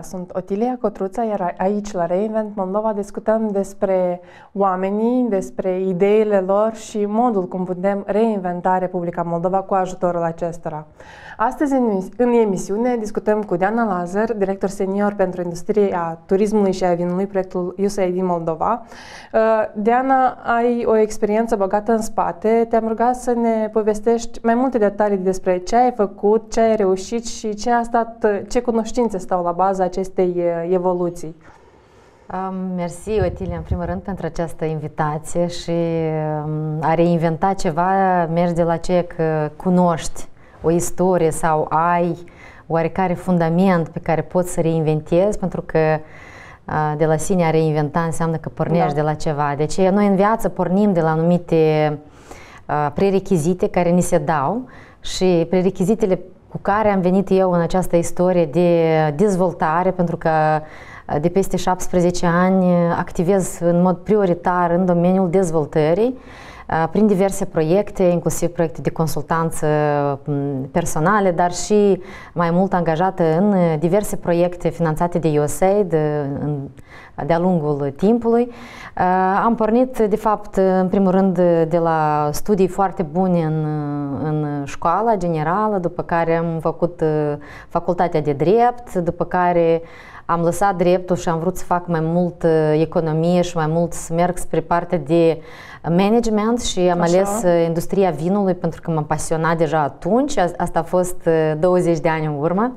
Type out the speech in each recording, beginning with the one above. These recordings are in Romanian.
ziua! Sunt Otilia Cotruța, iar aici, la Reinvent Moldova, discutăm despre oamenii, despre ideile lor și modul cum putem reinventa Republica Moldova cu ajutorul acestora. Astăzi, în emisiune, discutăm cu Diana Lazar, director senior pentru industria turismului și a vinului, proiectul USAID Moldova. Uh, Diana, ai o experiență bogată în spate. Te-am rugat să ne povestești mai multe detalii despre ce ai făcut, ce ai reușit și ce a stat, ce cunoștințe stau la bază baza acestei evoluții. Mersi, Otilia, în primul rând, pentru această invitație și um, a reinventa ceva mergi de la ce că cunoști o istorie sau ai oarecare fundament pe care poți să reinventezi, pentru că de la sine a reinventa înseamnă că pornești da. de la ceva. Deci noi în viață pornim de la anumite prerechizite care ni se dau și prerechizitele cu care am venit eu în această istorie de dezvoltare, pentru că uh, de peste 17 ani uh, activez în mod prioritar în domeniul dezvoltării prin diverse proiecte, inclusiv proiecte de consultanță personale, dar și mai mult angajată în diverse proiecte finanțate de USAID de-a lungul timpului. Am pornit, de fapt, în primul rând de la studii foarte bune în, în școala generală, după care am făcut facultatea de drept, după care am lăsat dreptul și am vrut să fac mai mult uh, economie și mai mult să merg spre partea de management și am Așa. ales uh, industria vinului pentru că m-am pasionat deja atunci. Asta a fost 20 uh, de ani în urmă.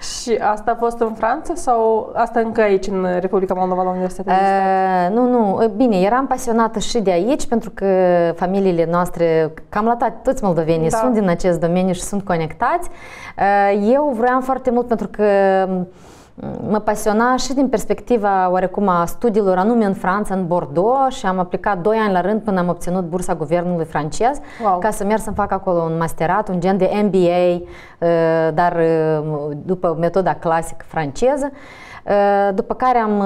Și asta a fost în Franța sau asta încă aici, în Republica Moldova, la Universitatea de Nu, nu. Bine, eram pasionată și de aici, pentru că familiile noastre, cam la toate, toți moldovenii da. sunt din acest domeniu și sunt conectați. eu vreau foarte mult pentru că mă pasiona și din perspectiva oarecum a studiilor anume în Franța, în Bordeaux și am aplicat 2 ani la rând până am obținut bursa guvernului francez wow. ca să merg să-mi fac acolo un masterat, un gen de MBA, uh, dar uh, după metoda clasică franceză. După care am,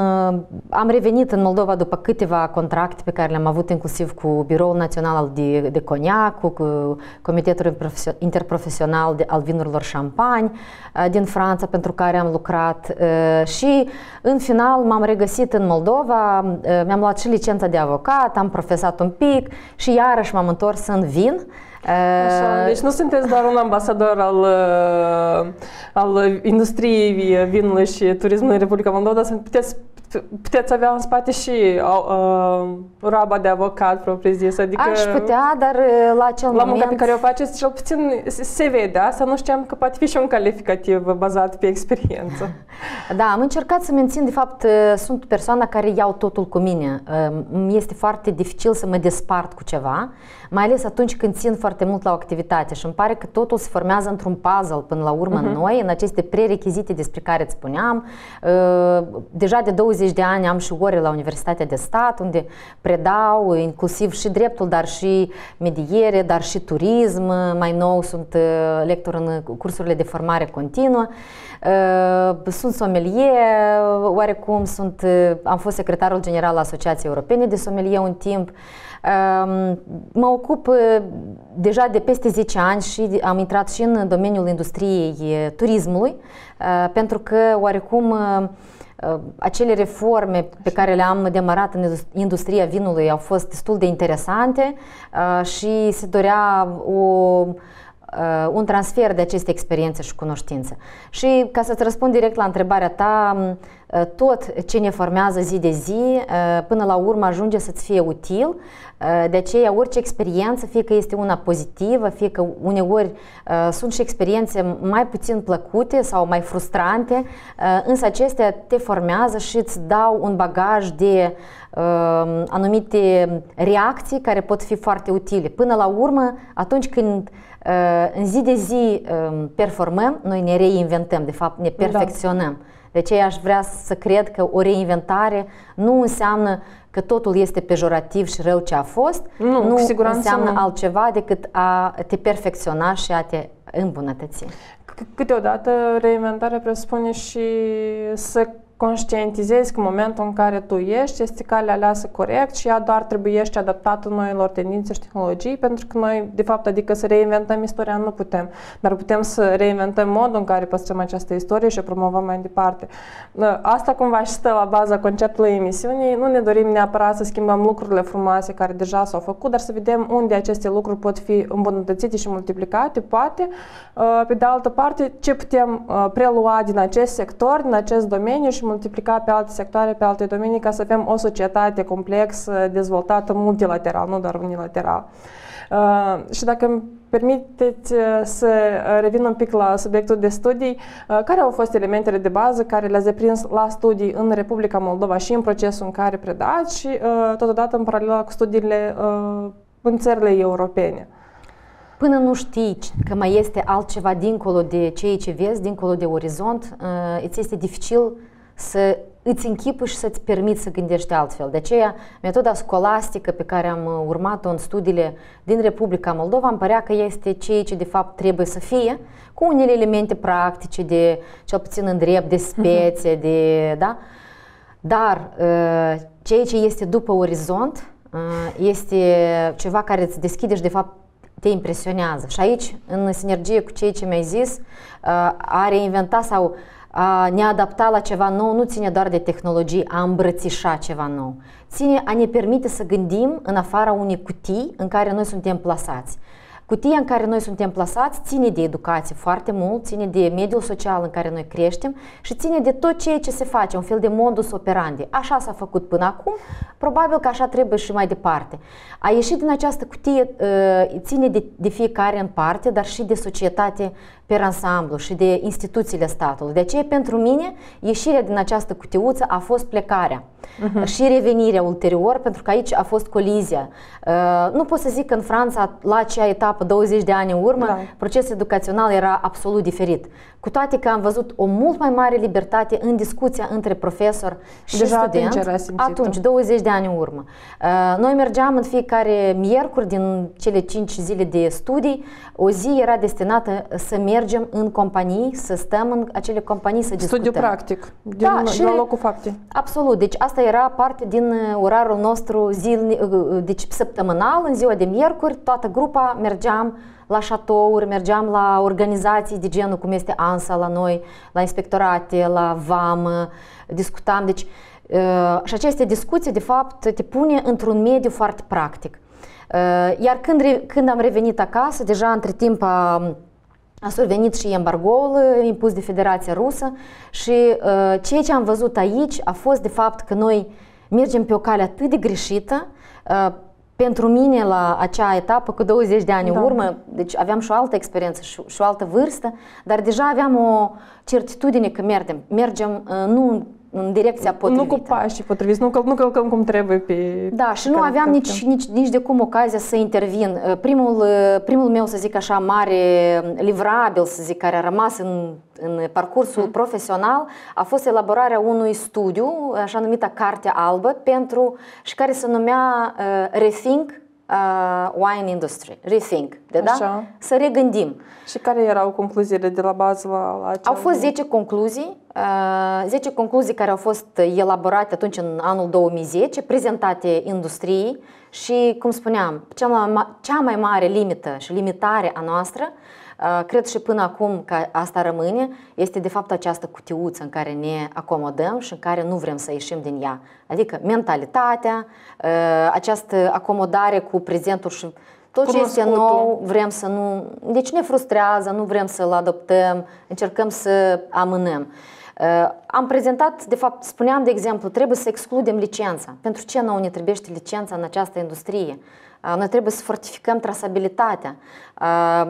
am revenit în Moldova după câteva contracte pe care le-am avut inclusiv cu Biroul Național de, de Coniac, cu, cu Comitetul Interprofesional de, al Vinurilor Șampani din Franța, pentru care am lucrat și în final m-am regăsit în Moldova, mi-am luat și licența de avocat, am profesat un pic și iarăși m-am întors în vin. Așa, deci nu sunteți doar un ambasador al, uh, al industriei vinului și turismului în Republica Moldova, dar puteți puteți avea în spate și uh, ă, raba de avocat propriu-zis, adică... Aș putea, dar ă, la acel la moment... La munca pe care o faceți, cel puțin se vede Să nu știam că poate fi și un calificativ bazat pe experiență. da, am încercat să mențin, de fapt, ă, sunt persoana care iau totul cu mine. Este foarte dificil să mă despart cu ceva, mai ales atunci când țin foarte mult la o activitate și îmi pare că totul se formează într-un puzzle până la urmă uh-huh. noi, în aceste prerechizite despre care îți spuneam. Deja de 20 30 de ani am și ore la Universitatea de Stat, unde predau inclusiv și dreptul, dar și mediere, dar și turism. Mai nou sunt uh, lector în cursurile de formare continuă. Uh, sunt somelie, oarecum sunt, uh, am fost secretarul general al Asociației Europene de Somelie un timp. Um, mă ocup deja de peste 10 ani și am intrat și în domeniul industriei turismului, pentru că oarecum Uh, acele reforme pe care le-am demarat în industria vinului au fost destul de interesante uh, și se dorea o uh, un transfer de aceste experiențe și cunoștință. Și ca să-ți răspund direct la întrebarea ta, um, Eh, tot ce ne formează zi de zi, eh, până la urmă ajunge să-ți fie util. Eh, de aceea, orice experiență, fie că este una pozitivă, fie că uneori sunt și experiențe mai puțin plăcute sau mai frustrante, însă acestea te formează și îți dau un bagaj de anumite reacții care pot fi foarte utile. Până la urmă, atunci când în zi de zi performăm, noi ne reinventăm, de fapt ne da. perfecționăm. Da. De aceea aș vrea să cred că o reinventare nu înseamnă că totul este pejorativ și rău ce a fost, nu, nu înseamnă nu. altceva decât a te perfecționa și a te îmbunătăți. Câteodată reinventarea presupune și să conștientizezi că momentul în care tu ești este calea aleasă corect și ea doar trebuie să adaptată noilor tendințe și tehnologii, pentru că noi, de fapt, adică să reinventăm istoria nu putem, dar putem să reinventăm modul în care păstrăm această istorie și o promovăm mai departe. Ă, asta cumva și stă la baza conceptului emisiunii. Nu ne dorim neapărat să schimbăm lucrurile frumoase care deja s-au făcut, dar să vedem unde aceste lucruri pot fi îmbunătățite și multiplicate, poate. Ă, pe de altă parte, ce putem ă, prelua din acest sector, din acest domeniu și multiplica pe alte sectoare, pe alte domenii, ca să avem o societate complexă, dezvoltată multilateral, nu doar unilateral. Uh, și dacă îmi permiteți uh, să revin un pic la subiectul de studii, uh, care au fost elementele de bază care le-ați deprins la studii în Republica Moldova și în procesul în care predați și uh, totodată în paralel cu studiile în țările europene? Până nu știi că mai este altceva dincolo de ceea ce vezi, dincolo de orizont, îți este dificil uh, să îți închipui și să-ți permiți să gândești altfel. De aceea, metoda scolastică pe care am uh, urmat-o în studiile din Republica Moldova îmi părea că este ceea ce de fapt trebuie să fie, cu unele elemente practice de, cel puțin în drept, de mhm. spețe, de, da? Dar uh, ceea ce este după orizont uh, este ceva care îți deschide și de fapt te impresionează. Și aici, în sinergie cu ceea ce mi-ai zis, a reinventa sau ne adapta la ceva nou nu ține doar de tehnologie, a îmbrățișa ceva nou. Ține a ne permite să gândim în afara unei cutii în care noi suntem plasați. Cutia în care noi suntem plasați ține de educație foarte mult, ține de mediul social în care noi creștem și ține de tot ceea ce se face, un fel de modus operandi. Așa s-a făcut până acum, probabil că așa trebuie și mai departe. A ieși din această cutie ă, ține de, de fiecare în parte, dar și de societate per ansamblu și de instituțiile statului. De aceea, pentru mine, ieșirea din această cutiuță a fost plecarea uh-huh. și revenirea ulterior, pentru că aici a fost colizia. Uh, nu pot să zic că în Franța, la acea etapă, 20 de ani în urmă, da. procesul educațional era absolut diferit. Cu toate că am văzut o mult mai mare libertate în discuția între profesor și Deja student. Atunci, atunci, 20 de ani în urmă. Uh, noi mergeam în fiecare miercuri din cele 5 zile de studii, o zi era destinată să merg mergem în companii, să stăm în acele companii, să discutăm. Studiu practic, da, din, da, și, la locul faptei. Absolut, deci asta era parte din uh, orarul nostru zilnic, uh, uh, deci săptămânal, în ziua de miercuri, toată grupa mergeam la șatouri, mergeam la organizații de genul cum este ANSA la noi, la inspectorate, la VAM, discutam, deci și aceste discuții, de fapt, te pune într-un mediu foarte practic. Iar când, când am revenit acasă, deja între timp a, a survenit și embargoul impus de Federația Rusă și uh, ceea ce am văzut aici a fost de fapt că noi mergem pe o cale atât de greșită. Uh, pentru mine la acea etapă, cu 20 de ani da. urmă, deci aveam și o altă experiență și, și o altă vârstă, dar deja aveam o certitudine că mergem, mergem uh, nu în direcția potrivită. Nu cu pașii potriviți, nu, căl, nu călcăm cum trebuie pe... Da, și nu aveam nici, nici, nici de cum ocazia să intervin. Uh, primul, uh, primul meu, să zic așa, mare um, livrabil, să zic, care a rămas în, în parcursul mm. profesional, a fost elaborarea unui studiu, așa numită Cartea Albă, pentru, și care se numea uh, Rethink uh, wine industry, rethink, de, da? să regândim. Și care erau concluziile de la bază la, la acea Au fost 10 concluzii, uh, 10 concluzii care au fost elaborate atunci în anul 2010, prezentate industriei și, cum spuneam, cea mai, cea mai mare limită și limitare a noastră uh, Uh, cred și până acum că asta rămâne, este de fapt această cutiuță în care ne acomodăm și în care nu vrem să ieșim din ea. Adică mentalitatea, uh, această acomodare cu prezentul și tot ce este nou vrem să nu... Deci ne frustrează, nu vrem să-l adoptăm, încercăm să amânăm. Uh, am prezentat, de fapt, spuneam de exemplu, trebuie să excludem licența. Pentru ce nouă ne trebuie licența în această industrie? Noi trebuie să fortificăm trasabilitatea.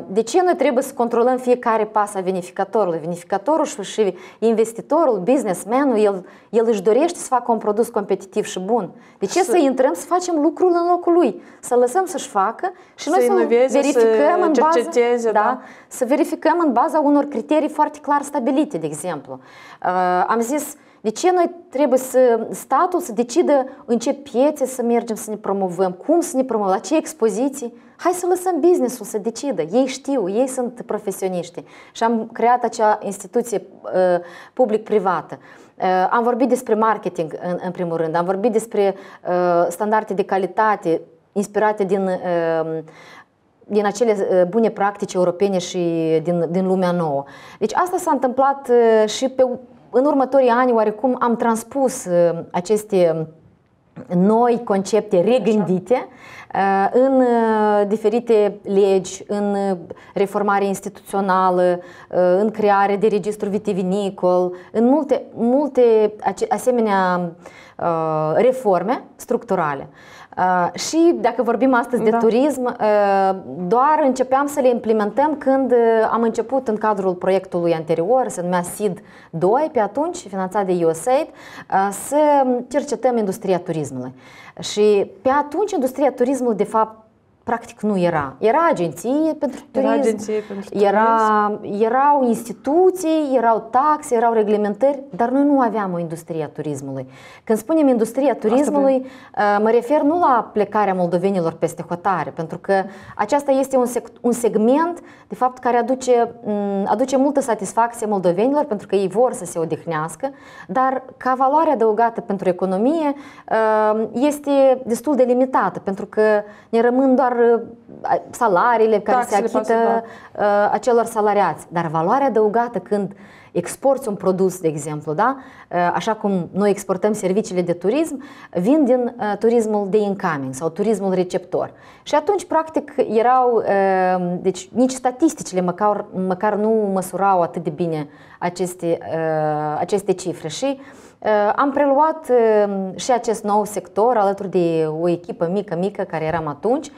De ce noi trebuie să controlăm fiecare pas a vinificatorului? Vinificatorul și investitorul, businessmanul, el, el își dorește să facă un produs competitiv și bun. De ce să, să intrăm să facem lucrul în locul lui? Să lăsăm să-și facă și să noi să inoveze, verificăm să în bază, da, da? să verificăm în baza unor criterii foarte clar stabilite, de exemplu. Am zis de ce noi trebuie să statul să decidă în ce piețe să mergem să ne promovăm, cum să ne promovăm, la ce expoziții? Hai să lăsăm businessul să decidă. Ei știu, ei sunt profesioniști. Și am creat acea instituție uh, public-privată. Uh, am vorbit despre marketing în, în primul rând, am vorbit despre uh, standarde de calitate inspirate din uh, din acele uh, bune practici europene și din, din lumea nouă. Deci asta s-a întâmplat uh, și pe în următorii ani oarecum am transpus uh, aceste uh, noi concepte regândite uh, în diferite legi, în reformare instituțională, în creare de registru vitivinicol, în multe, multe asemenea reforme structurale. Uh, și dacă vorbim astăzi de da. turism, uh, doar începeam să le implementăm când uh, am început în cadrul proiectului anterior, se numea SID 2, pe atunci, finanțat de USAID, să cercetăm industria turismului. Și pe atunci industria turismului, de fapt, practic nu era. Era agenție pentru turism, era, agenție pentru turism. Era, erau instituții, erau taxe, erau reglementări, dar noi nu aveam o industrie a turismului. Când spunem industria turismului, Asta ă, mă refer nu la plecarea moldovenilor peste hotare, pentru că aceasta este un, sec, un segment, de fapt, care aduce, aduce multă satisfacție moldovenilor, pentru că ei vor să se odihnească, dar ca valoare adăugată pentru economie ă, este destul de limitată, pentru că ne rămân doar Uh, salariile care Taxele se achită da. Uh, acelor salariați. Dar valoarea adăugată când exporți un produs, de exemplu, da? Uh, așa cum noi exportăm serviciile de turism, vin din turismul de incoming sau turismul receptor. Și atunci, practic, erau, deci nici statisticile măcar, măcar nu măsurau atât de bine aceste, aceste cifre. Și am preluat și acest nou sector alături de o echipă mică, mică care eram atunci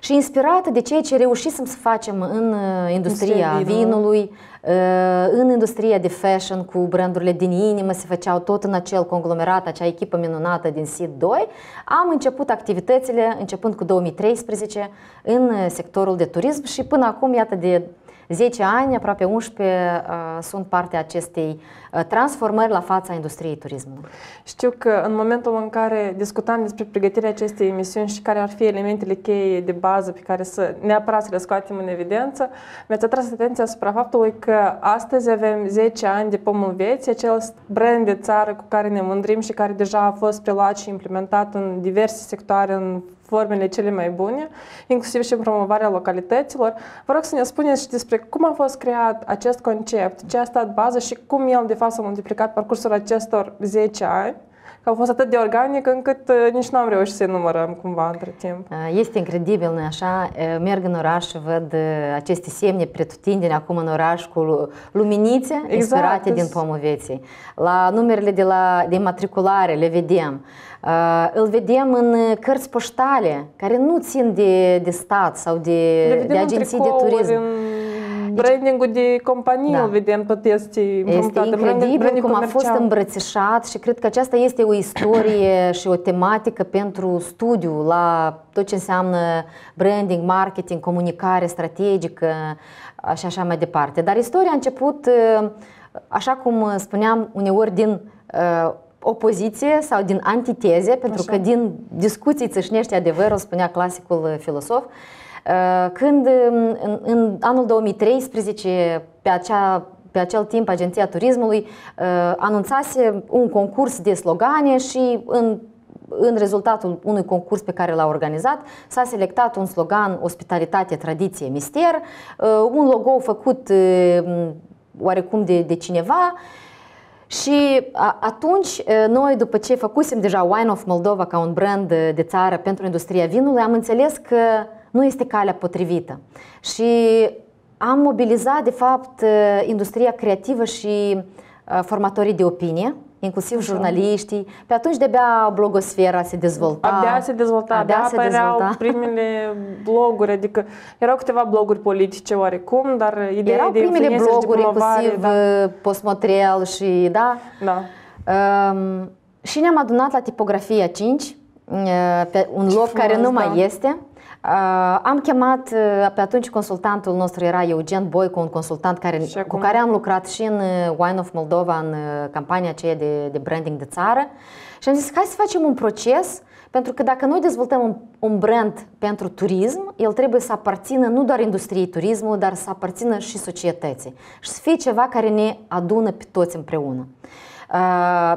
și inspirată de ceea ce reușisem să facem în uh, industria Inserii, vinului, uh, în industria de fashion cu brandurile din inimă, se făceau tot în acel conglomerat, acea echipă minunată din SID 2. Am început activitățile, începând cu 2013, în uh, sectorul de turism și până acum, iată, de 10 ani, aproape 11, uh, sunt parte a acestei uh, transformări la fața industriei turismului. Știu că în momentul în care discutam despre pregătirea acestei emisiuni și care ar fi elementele cheie de bază pe care să neapărat să le scoatem în evidență, mi-ați atras atenția asupra faptului că astăzi avem 10 ani de pomul vieții, acel brand de țară cu care ne mândrim și care deja a fost preluat și implementat în diverse sectoare în formele cele mai bune, inclusiv și în promovarea localităților. Vă rog să ne spuneți și despre cum a fost creat acest concept, ce a stat bază și cum el de fapt s-a multiplicat parcursul acestor 10 ani că au fost atât de organic încât uh, nici nu am reușit să-i numărăm cumva între timp. Uh, este incredibil, nu așa? Uh, merg în oraș și văd aceste semne pretutindeni acum în oraș cu luminițe exact. inspirate din pomul vieții. La numerele de, la, de matriculare le vedem. Э, îl vedem în uh, cărți poștale, care nu țin de, de stat sau de, de agenții tricou, de turism. În deci brandingul de companii da. vedem tot este Este incredibil branding, cum a fost îmbrățișat și cred că aceasta este o istorie și o tematică pentru studiu la tot ce înseamnă branding, marketing, comunicare strategică uh, și așa mai departe. Dar istoria a început, uh, așa cum spuneam, uneori din opoziție sau din antiteze, pentru Așa. că din discuții țâșnește adevărul, spunea clasicul uh, filosof, uh, când um, în, în anul 2013, pe acea pe acel timp Agenția Turismului uh, anunțase un concurs de slogane și în în rezultatul unui concurs pe care l-a organizat, s-a selectat un slogan Ospitalitate, tradiție, mister, un logo făcut oarecum de, de cineva și atunci, noi, după ce făcusem deja Wine of Moldova ca un brand de țară pentru industria vinului, am înțeles că nu este calea potrivită. Și am mobilizat, de fapt, industria creativă și formatorii de opinie inclusiv jurnaliștii. Pe atunci de-abia blogosfera se dezvolta. Abia se dezvolta, abia, abia se apăreau dezvolta. primele bloguri, adică erau câteva bloguri politice oarecum, dar ideea erau de primele bloguri, inclusiv da. Uh, postmotrel și da. da. Um, și ne-am adunat la tipografia 5, uh, pe un Ce loc frumos, care nu da. mai este. Uh, am chemat uh, pe atunci consultantul nostru era Eugen Boico, un consultant care, cu care am lucrat și în uh, Wine of Moldova, în campania aceea de, de branding de țară. Și am zis, hai să facem un proces, pentru că dacă noi dezvoltăm un, un brand pentru turism, el trebuie să aparțină nu doar industriei turismului, dar să aparțină și societății. Și să fie ceva care ne adună pe toți împreună. Uh,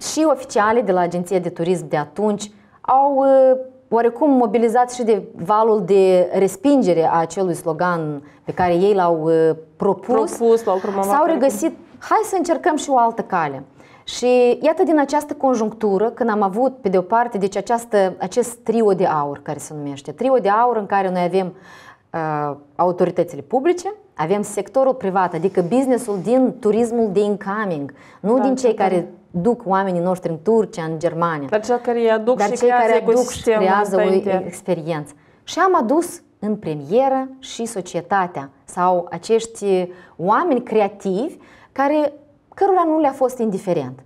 și oficialii de la Agenția de Turism de atunci au uh, oarecum mobilizat și de valul de respingere a acelui slogan pe care ei l-au uh, propus, propus au s-au regăsit, hai să încercăm și o altă cale. Și iată din această conjunctură, când am avut, pe de o parte, deci această, acest trio de aur care se numește, trio de aur în care noi avem uh, autoritățile publice, avem sectorul privat, adică businessul din turismul de incoming, nu da, din cei care duc oamenii noștri în Turcia, în Germania. Dar cei care aduc Dar și cei care aduc și creează o experiență. Și am adus în premieră și societatea sau acești oameni creativi care, cărora nu le-a fost indiferent.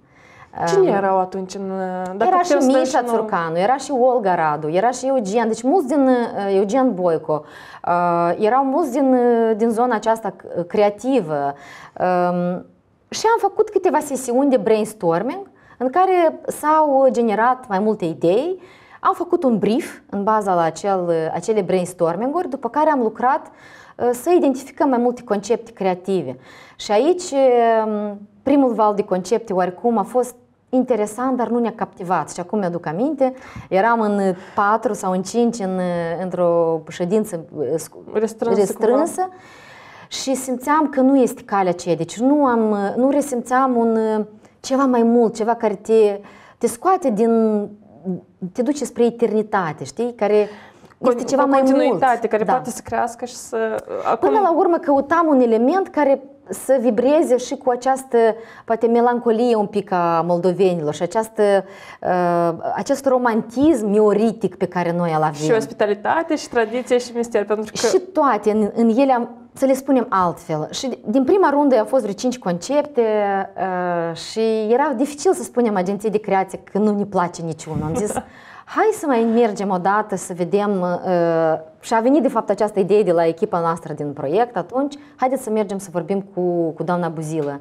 Cine erau atunci? În, dacă era și Mișa în... Țurcanu, era și Olga Radu, era și Eugen, deci mulți din uh, Eugen Boico, uh, erau mulți din, uh, din zona aceasta creativă. Um, și am făcut câteva sesiuni de brainstorming în care s-au generat mai multe idei. Am făcut un brief în baza la acel, acele brainstorming-uri, după care am lucrat uh, să identificăm mai multe concepte creative. Și aici um, primul val de concepte oarecum a fost interesant, dar nu ne-a captivat. Și acum mi-aduc aminte, eram în patru sau în cinci în, uh, într-o ședință uh, restrânsă, restrânsă și simțeam că nu este calea aceea, deci nu, am, nu resimțeam un uh, ceva mai mult, ceva care te, te scoate din, te duce spre eternitate, știi, care este ceva mai mult. care da. poate să crească și să... Uh, acum... Până la urmă căutam un element care să vibreze și cu această, poate, melancolie un pic a moldovenilor și această, uh, acest romantism mioritic pe care noi îl avem. Și ospitalitate, și tradiție, și mister, pentru că... Și toate. În, în ele am, să le spunem altfel. Și din prima rundă au fost vreo cinci concepte uh, și era dificil să spunem agenții de creație că nu ne place niciunul. Am zis, hai să mai mergem o dată să vedem uh, și a venit de fapt această idee de la echipa noastră din proiect atunci, haideți să mergem să vorbim cu, cu doamna Buzilă,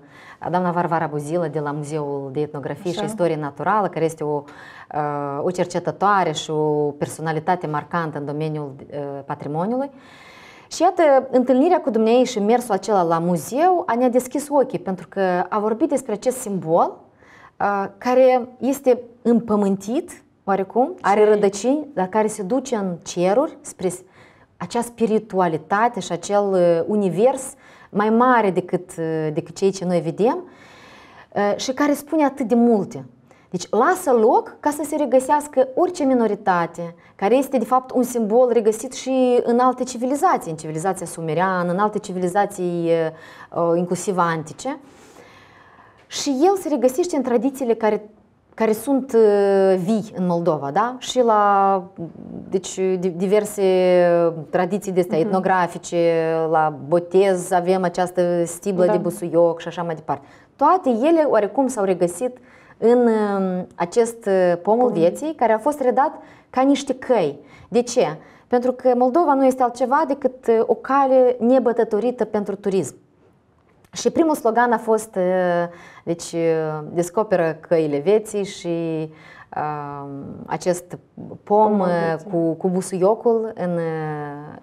doamna Varvara Buzilă de la Muzeul de Etnografie Așa. și Istorie Naturală, care este o, uh, o cercetătoare și o personalitate marcantă în domeniul uh, patrimoniului. Și iată, întâlnirea cu dumneavoastră și mersul acela la muzeu a ne-a deschis ochii, pentru că a vorbit despre acest simbol care este împământit, oarecum, are rădăcini, dar care se duce în ceruri, spre acea spiritualitate și acel uh, univers mai mare decât, uh, decât cei ce noi vedem uh, și care spune atât de multe. Deci lasă loc ca să se regăsească orice minoritate, care este de fapt un simbol regăsit și în alte civilizații, în civilizația sumeriană, în alte civilizații uh, uh, inclusiv antice. Și el se regăsește în tradițiile care, care sunt uh, vii în Moldova, da? Și la deci, diverse tradiții de astea, mhm. etnografice, la botez avem această stiblă da. de busuioc și așa mai departe. Toate ele oarecum s-au regăsit uh, în um, acest uh, pomul vieții care a fost redat ca niște căi. De ce? Pentru că Moldova nu este altceva decât uh, o cale nebătătorită pentru turism. Și primul slogan a fost, uh, deci, descoperă căile vieții și um, acest pom cu, cu busuiocul în,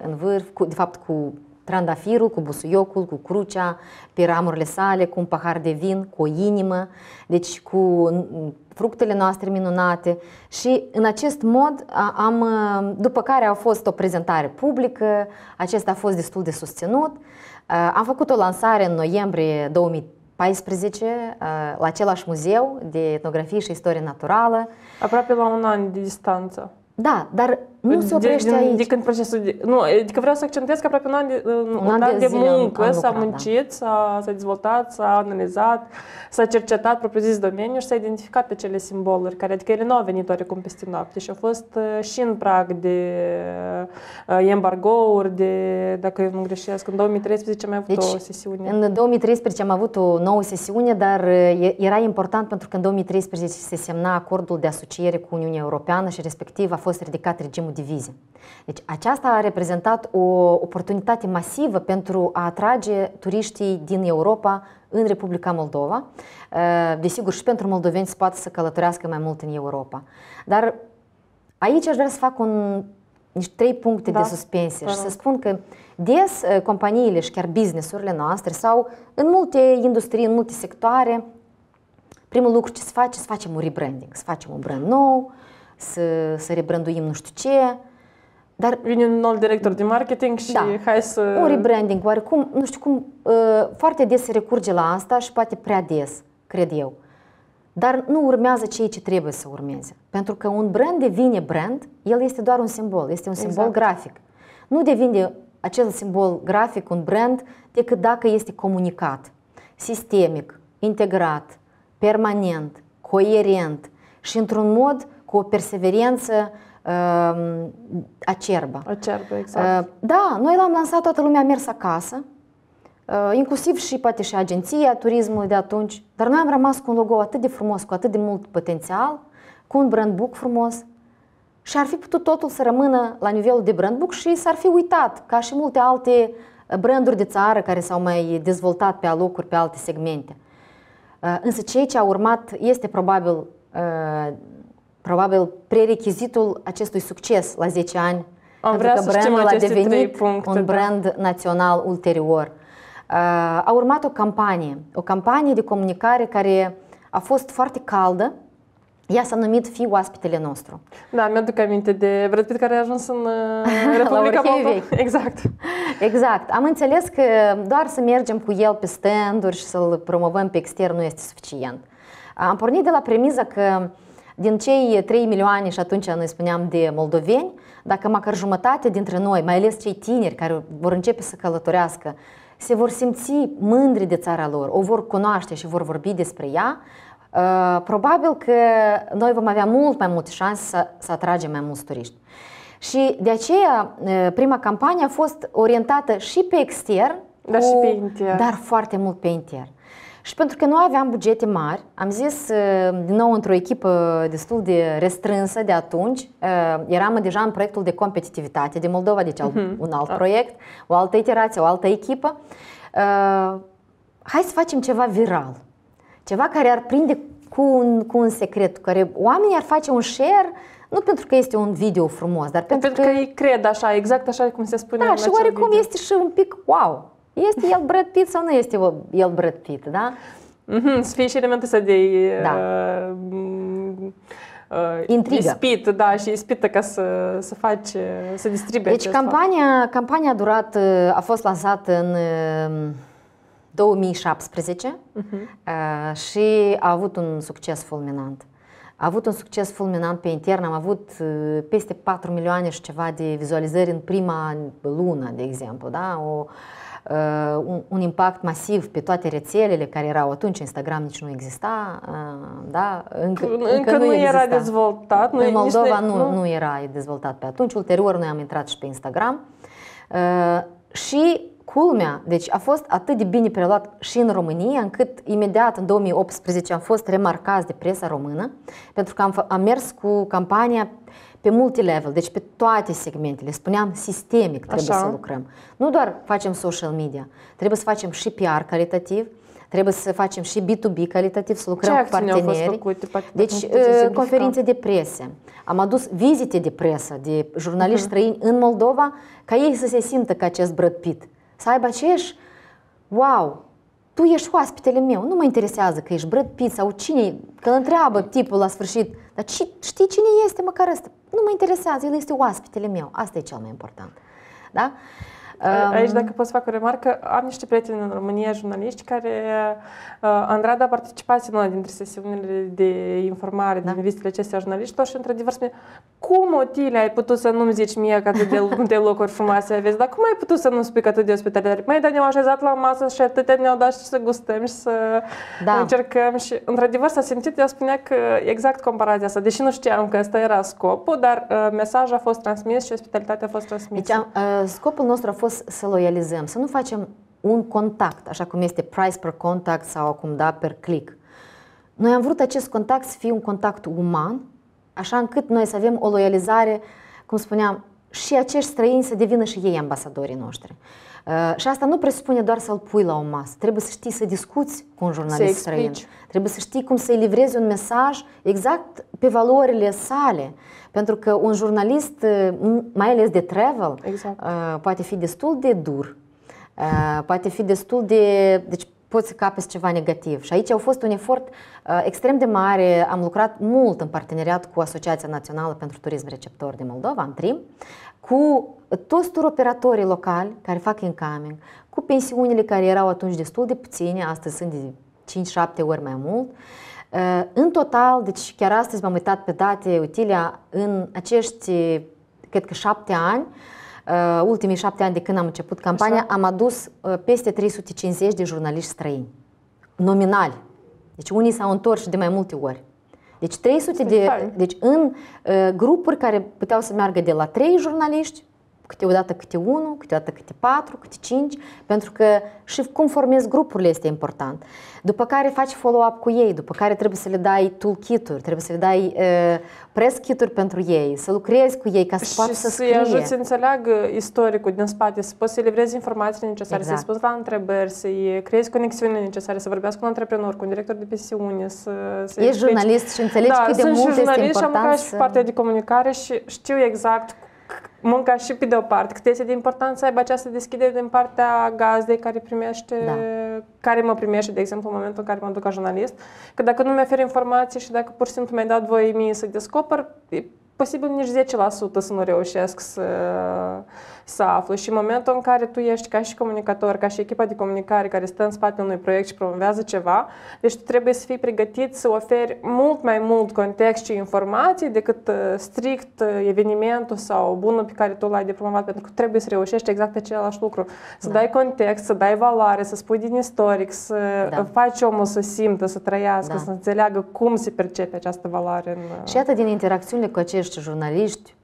în vârf, cu, de fapt cu trandafirul cu busuiocul, cu crucea, pe ramurile sale, cu un pahar de vin, cu o inimă, deci cu mm, fructele noastre minunate și în acest mod am, ă, după care a fost o prezentare publică, acesta a fost destul de susținut. Ă, am făcut o lansare în noiembrie 2013 14 ă, la același muzeu de etnografie și istorie naturală. Aproape la un an de distanță. Da, dar nu se oprește de, aici. De când procesul de, nu, adică vreau să accentuez că aproape un an de, un an de, de muncă s-a da. muncit, da. s-a, s-a dezvoltat, s-a analizat, s-a cercetat propriu-zis domeniul și s-a identificat acele simboluri, care, adică ele nu au venit oarecum peste noapte și au fost uh, și în prag de uh, embargouri, de, dacă eu nu greșesc, în 2013 am avut deci, o sesiune. În 2013 am avut o nouă sesiune, dar uh, era important pentru că în 2013 se semna acordul de asociere cu Uniunea Europeană și respectiv a fost ridicat regimul divize. Deci aceasta a reprezentat o oportunitate masivă pentru a atrage turiștii din Europa în Republica Moldova. Eh, desigur, și pentru moldoveni se poate să călătorească mai mult în Europa. Dar aici aș vrea să fac un, niște trei puncte da, de suspensie și să spun că des eh, companiile și chiar businessurile noastre sau în multe industrie, în multe sectoare, primul lucru ce se face, să facem un rebranding, să facem un brand nou, să, să rebranduim nu știu ce. Dar vine un nou director de marketing și da. hai să... Un rebranding, oarecum, nu știu cum, ă, foarte des se recurge la asta și poate prea des, cred eu. Dar nu urmează ceea ce trebuie să urmeze. Pentru că un brand devine brand, el este doar un simbol, este un simbol exact. grafic. Nu devine acel simbol grafic, un brand, decât dacă este comunicat, sistemic, integrat, permanent, coerent și într-un mod cu o perseverență uh, acerbă. Acerbă, ehm, exact. Uh, da, noi l-am lansat, toată lumea a mers acasă, uh, inclusiv și poate și agenția turismului de atunci, dar noi am rămas cu un logo atât de frumos, cu atât de mult potențial, cu un brand book frumos și ar fi putut totul să rămână la nivelul de brand book și s-ar fi uitat, ca și multe alte eh, branduri de țară care s-au mai dezvoltat pe alocuri, pe alte segmente. Însă ceea ce a urmat este probabil eh, probabil prerechizitul acestui succes la 10 ani. Am vrea că brandul a devenit puncte, un da. brand da. național ulterior. Uh, a urmat o campanie, o campanie de comunicare care a fost foarte caldă, ea s-a numit Fi oaspetele nostru. Da, mi-aduc aminte de Brad Pitt care a ajuns în uh, Republica Moldova. Exact. Exact. Am înțeles că doar să mergem cu el pe standuri și să-l promovăm pe extern nu este suficient. Am pornit de la premiza că din cei 3 milioane și atunci noi spuneam de moldoveni, dacă măcar jumătate dintre noi, mai ales cei tineri care vor începe să călătorească, se vor simți mândri de țara lor, o vor cunoaște și vor vorbi despre ea, uh, probabil că noi vom avea mult mai multe șanse să, să atragem mai mulți turiști. Și de aceea uh, prima campanie a fost orientată și pe extern, dar, cu, și pe dar foarte mult pe intern. Și pentru că nu aveam bugete mari, am zis, uh, din nou, într-o echipă destul de restrânsă de atunci, uh, eram deja în proiectul de competitivitate de Moldova, deci uh-huh. un alt da. proiect, o altă iterație, o altă echipă. Uh, hai să facem ceva viral, ceva care ar prinde cu un, cu un secret, care oamenii ar face un share nu pentru că este un video frumos, dar pentru, pentru că, că ei cred așa, exact așa cum se spune. Da, și oarecum video. este și un pic wow. Este el Brad Pitt sau nu este el Brad Pitt, da? Mm-hmm, să fie și elementul ăsta de... Da. Uh, uh, Intrigă. Ispit, da, și ispită ca să, să faci, uh, să distribui Deci campania, fapt. campania a durat, uh, a fost lansată în 2017 uh, mhm. uh-huh. și a avut un succes fulminant. A avut un succes fulminant pe intern, am avut peste 4 milioane și ceva de vizualizări în prima lună, de exemplu, da? O, uh, Uh, un, un impact masiv pe toate rețelele care erau atunci, Instagram nici nu exista, uh, da? încă, încă, încă nu, nu exista. era dezvoltat. În Moldova nu, nu, nu era dezvoltat pe atunci, ulterior noi am intrat și pe Instagram uh, și culmea, deci a fost atât de bine preluat și în România, încât imediat în 2018 am fost remarcați de presa română, pentru că am, am mers cu campania pe level, deci pe toate segmentele. Spuneam sistemic trebuie Așa. să lucrăm. Nu doar facem social media, trebuie să facem și PR calitativ, trebuie să facem și B2B calitativ, să lucrăm Ce cu parteneri. Deci, uh, conferințe de presă. Am adus vizite de presă de jurnaliști uh-huh. străini în Moldova ca ei să se simtă ca acest Brad Pitt. Să aibă aceeași, wow, tu ești oaspetele meu, nu mă interesează că ești Brad Pitt sau cine, că întreabă tipul la sfârșit, dar ci, știi cine este măcar ăsta? Nu mă interesează, el este oaspetele meu. Asta e cel mai important. Da? Aici, dacă pot să fac o remarcă, am niște prieteni în România, jurnaliști, care uh, Andrada a participat în una dintre sesiunile de informare da. din vizitele acestea jurnaliștilor și într-adevăr spune, cum, Otile, ai putut să nu-mi zici mie că atât de, de locuri frumoase aveți, dar cum ai putut să nu spui că atât de ospitalitate? Mai dar ne-au așezat la masă și atâtea ne-au dat și să gustăm și să da. încercăm și într-adevăr s-a simțit, ea spunea că exact comparația asta, deși nu știam că asta era scopul, dar uh, mesajul a fost transmis și ospitalitatea a fost transmisă. Deci, uh, scopul nostru a fost serios să loializăm, să nu facem un contact, așa cum este price per contact sau acum da, per click. Noi am vrut acest contact să fie un contact uman, așa încât noi să avem o loializare, cum spuneam, și acești străini să devină și ei ambasadorii noștri. Ă, și asta nu presupune doar să-l pui la o masă. Trebuie să știi să discuți cu un jurnalist străin. Trebuie să știi cum să-i livrezi un mesaj exact pe valorile sale. Pentru că un jurnalist, ă, mai ales de travel, exact. Ă, poate fi destul de dur. Poate fi destul de... Deci poți să capeți ceva negativ. Și aici au fost un efort extrem de mare. Am lucrat mult în parteneriat cu Asociația Națională pentru Turism Receptor din Moldova, ANTRIM, cu toți operatorii locali care fac incoming, cu pensiunile care erau atunci destul de puține, astăzi sunt de 5-7 ori mai mult, uh, în total, deci chiar astăzi m-am uitat pe date utile, în acești, cred că șapte ani, uh, ultimii șapte ani de când am început campania, Așa. am adus uh, peste 350 de jurnaliști străini, nominali. Deci unii s-au întors de mai multe ori. Deci 300 de, deci în uh, grupuri care puteau să meargă de la 3 jurnaliști câteodată câte unul, câteodată câte patru, câte cinci, pentru că și cum formezi grupurile este important. După care faci follow-up cu ei, după care trebuie să le dai toolkit-uri, trebuie să le dai uh, press kit-uri pentru ei, să lucrezi cu ei ca să poată să scrie. să-i să înțeleagă istoricul din spate, să poți să-i livrezi informațiile necesare, exact. să-i spui la întrebări, să-i creezi conexiunile necesare, să vorbească cu un antreprenor, cu un director de pensiune. să, să Ești jurnalist și înțelegi da, cât de mult este important. Da, sunt și jurnalist și am lucrat să... și partea de comunicare și știu exact munca și pe de o parte, cât este de important să aibă această deschidere din partea gazdei care primește, da. care mă primește, de exemplu, în momentul în care mă duc ca jurnalist, că dacă nu mi-ofer informații și dacă pur și simplu mi-ai dat voi mie să descoper, e posibil nici 10% să nu reușesc să să aflu și în momentul în care tu ești ca și comunicator, ca și echipa de comunicare care stă în spatele unui proiect și promovează ceva, deci tu trebuie să fii pregătit să oferi mult mai mult context și informații decât uh, strict uh, evenimentul sau bunul pe care tu l-ai de promovat, pentru că trebuie să reușești exact același lucru. Să da. dai context, să dai valoare, să spui din istoric, să da. faci omul să simtă, să trăiască, da. să înțeleagă cum se percepe această valoare. În... Și iată din interacțiunile cu acești jurnaliști,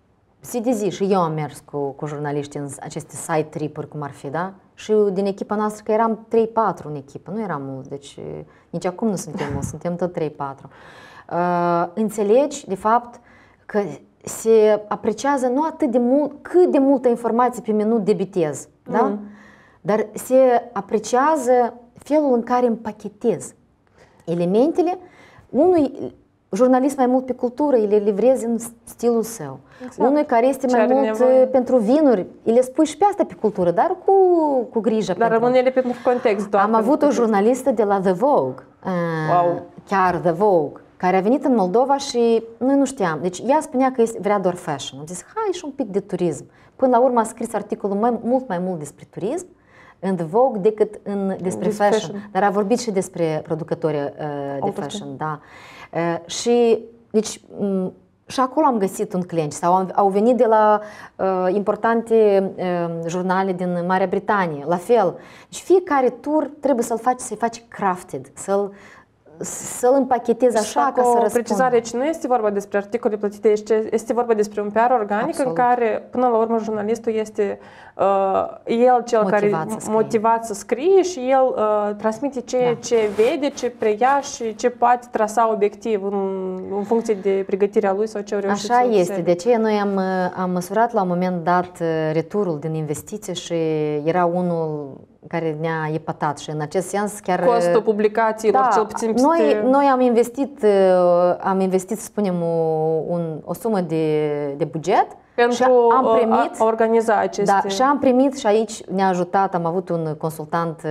CDZ și eu am mers cu, cu jurnaliștii în aceste site trip-uri, cum ar fi, da? Și din echipa noastră, că eram 3-4 în echipă, nu eram mulți, deci nici acum nu suntem mulți, suntem tot 3-4. Uh, înțelegi, de fapt, că se apreciază nu atât de mult, cât de multă informație pe minut debitez, da? mm. da? Dar se apreciază felul în care împachetez elementele. unui jurnalist mai mult pe cultură, îi le vrezi în stilul său. Exact. Unul care este mai mult nevoie. Uh, pentru vinuri, îi le spui și pe asta pe cultură, dar cu, cu grijă. Dar rămâne ele pe context doar. Am avut o jurnalistă de la The Vogue, uh, wow. chiar The Vogue, care a venit în Moldova și noi nu știam. Deci ea spunea că vrea doar fashion. Am zis, hai și un pic de turism. Până la urmă a scris articolul mai, mult mai mult despre turism în The Vogue decât în, despre, despre fashion. fashion. Dar a vorbit și despre producători uh, de fashion. Da. Uh, și, deci, și acolo am găsit un client sau au venit de la uh, importante uh, jurnale din Marea Britanie, la fel. Deci fiecare tur trebuie să-l faci, să-i faci crafted, să-l, să-l împachetez așa exact, ca să răspund. precizare aici deci nu este vorba despre articole plătite, este, este vorba despre un PR organic Absolut. în care, până la urmă, jurnalistul este uh, el cel motivat care să motivat să scrie și el uh, transmite ce, da. ce vede, ce preia și ce poate trasa obiectiv în, în funcție de pregătirea lui sau ce a Așa să este, de ce noi am, am măsurat la un moment dat uh, returul din investiție și era unul care ne-a epatat și în acest sens chiar... Costul uh, publicațiilor, da, cel puțin peste... noi, noi am investit, uh, am investit, să spunem, o, un, o sumă de, de buget pentru și am uh, primit, a organiza aceste... Da, și am primit și aici ne-a ajutat, am avut un consultant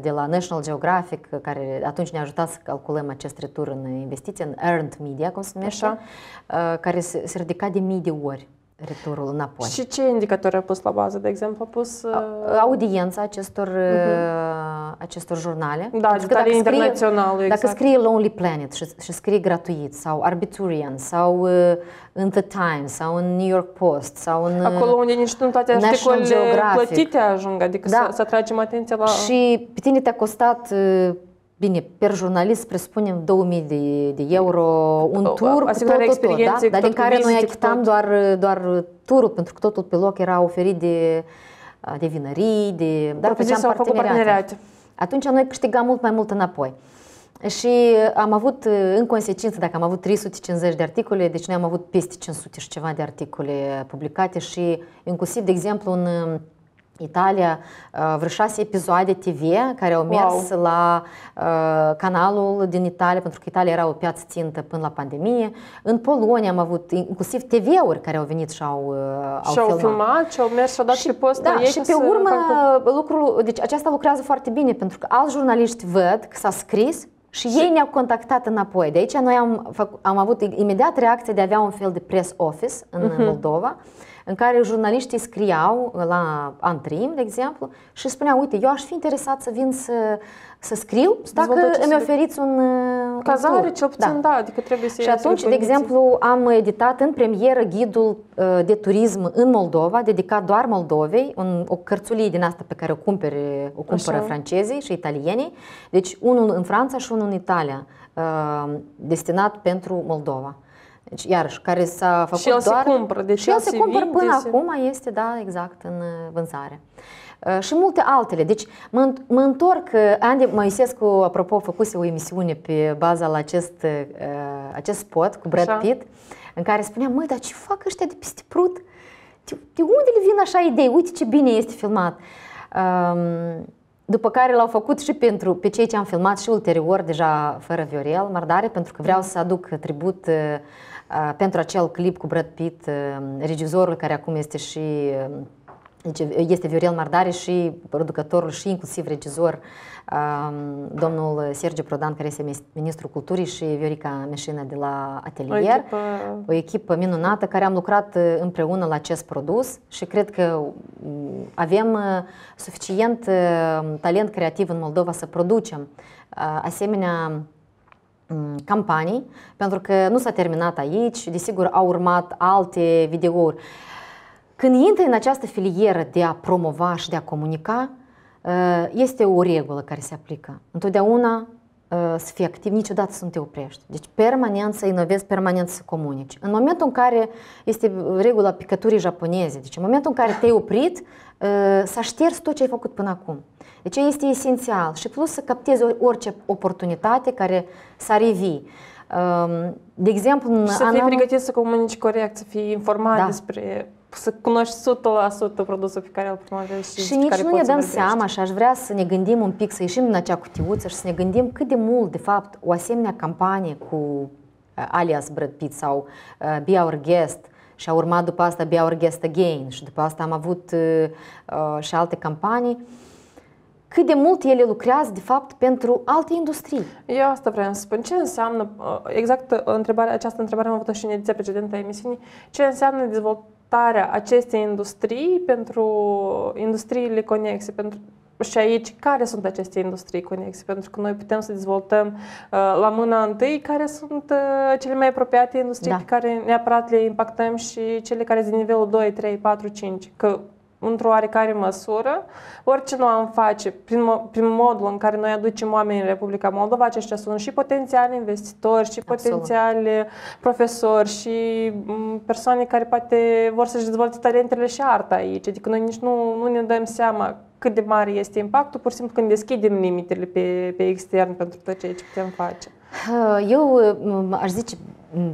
de la National Geographic care atunci ne-a ajutat să calculăm acest retur în investiție, în earned media, cum se numește, Așa. care se ridica de mii de ori returul înapoi. Și ce indicatori a pus la bază, de exemplu? A pus... Uh... Audiența acestor, uh-huh. acestor jurnale. Da, adică dacă internațional, scrie, exact. Dacă scrie Lonely Planet și, și scrie gratuit, sau Arbiturian, sau uh, în The Times, sau în New York Post, sau în uh, Acolo unde nici nu toate articolele plătite ajung, adică da. să, să tragem atenția la... Și pe tine te-a costat uh, Bine, per jurnalist presupunem 2000 de, de euro un o, tur, asigurarea tot, tot, tot, da? dar din care noi achitam tot... doar, doar turul, pentru că totul pe loc era oferit de, de vinării, de, dar da, făceam parteneriate. parteneriate. Atunci noi câștigam mult mai mult înapoi. Și am avut, în consecință, dacă am avut 350 de articole, deci noi am avut peste 500 și ceva de articole publicate și inclusiv, de exemplu, în Italia uh, vreo șase episoade TV care au mers wow. la uh, canalul din Italia, pentru că Italia era o piață țintă până la pandemie. În Polonia am avut inclusiv TV-uri care au venit și au, uh, și au filmat. filmat. Și au mers și au dat și, și post da, Și pe urmă, lucrul, deci aceasta lucrează foarte bine, pentru că alți jurnaliști văd că s-a scris și ei ne-au contactat înapoi. De aici noi am, am avut imediat reacție de a avea un fel de press office în uh-huh. Moldova în care jurnaliștii scriau la Antrim, de exemplu, și spuneau, uite, eu aș fi interesat să vin să, să scriu dacă îmi oferiți un Cazare, un cel puțin, da. da, adică trebuie să Și atunci, de exemplu, am editat în premieră ghidul uh, de turism în Moldova, dedicat doar Moldovei, un, o cărțulie din asta pe care o, cumpere, o cumpără Așa. francezii și italienii, deci unul în Franța și unul în Italia, uh, destinat pentru Moldova deci, iarăși, care s-a făcut și doar... Se cumpără, deci și el se cumpără până se... acum, este, da, exact, în uh, vânzare. Uh, și multe altele. Deci mă, mă întorc, uh, Andy Moisescu, apropo, făcuse o emisiune pe baza la acest, acest spot cu Brad așa. Pitt, în care spunea, măi, dar ce fac ăștia de peste prut? De, de unde le vin așa idei? Uite ce bine este filmat. Um, după care l-au făcut și pentru pe cei ce am filmat și ulterior, deja fără Viorel Mardare, pentru că vreau să aduc tribut uh, Uh, pentru acel clip cu Brad Pitt, uh, regizorul care acum este și uh, este Viorel Mardare și producătorul și inclusiv regizor um, domnul Sergiu Prodan, care este ministrul culturii și Viorica Meșină de la Atelier. O echipă... o echipă minunată care am lucrat împreună la acest produs și cred că avem suficient talent creativ în Moldova să producem asemenea Mm, campanii, pentru că nu s-a terminat aici, desigur au urmat alte videouri. Când intri în această filieră de a promova și de a comunica, uh, este o regulă care se aplică. Întotdeauna uh, să fii activ, niciodată să nu te oprești. Deci permanent să inovezi, permanent să comunici. În momentul în care este regula picăturii japoneze, deci în momentul în care te-ai oprit, uh, să ștergi tot ce ai făcut până acum. Deci este esențial și plus să captezi orice oportunitate care să revii. Ehm, de exemplu, în și să fii pregătit să comunici corect, să fii informat da. despre să cunoști 100% produsul pe care îl promovezi și, și nici care nu ne dăm vorbești. seama și aș vrea să ne gândim un pic, să ieșim din acea cutiuță și să ne gândim cât de mult, de fapt, o asemenea campanie cu eh, alias Brad Pitt sau eh, Be Our Guest și a urmat după asta Be Our Guest Again și după asta am avut eh, și alte campanii cât de mult ele lucrează, de fapt, pentru alte industrii. Eu asta vreau să spun. Ce înseamnă, uh, exact uh, întrebare, această întrebare am avut-o și în ediția precedentă a emisiunii, ce înseamnă dezvoltarea acestei industrii pentru industriile conexe, pentru și aici, care sunt aceste industrii conexe? Pentru că noi putem să dezvoltăm uh, la mâna întâi care sunt uh, cele mai apropiate industrii da. pe care neapărat le impactăm și cele care sunt de nivelul 2, 3, 4, 5. Că într-o oarecare măsură, orice noi am face, prin, prin modul în care noi aducem oameni în Republica Moldova, aceștia sunt și potențiali investitori, și potențiali profesori, și persoane care poate vor să-și dezvolte talentele și arta aici. Adică noi nici nu, nu ne dăm seama cât de mare este impactul, pur și simplu când deschidem limitele pe, pe extern pentru tot ceea ce putem face. Eu aș zice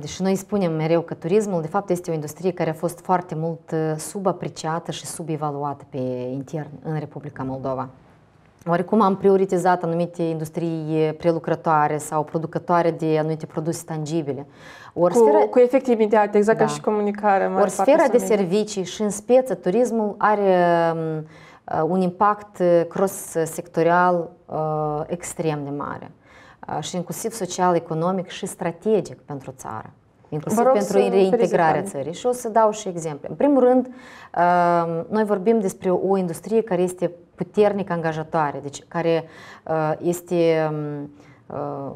și noi spunem mereu că turismul, de fapt, este o industrie care a fost foarte mult subapreciată și subevaluată pe intern în Republica Moldova. Oricum am prioritizat anumite industrii prelucrătoare sau producătoare de anumite produse tangibile. Or, cu, sfera, cu efect imediat, exact da. ca și comunicare. Ori sfera de servicii și în speță turismul are un impact cross-sectorial uh, extrem de mare și inclusiv social, economic și strategic pentru țară inclusiv rog pentru reintegrarea țării. Și o să dau și exemple. În primul rând, noi vorbim despre o industrie care este puternic angajatoare, deci care este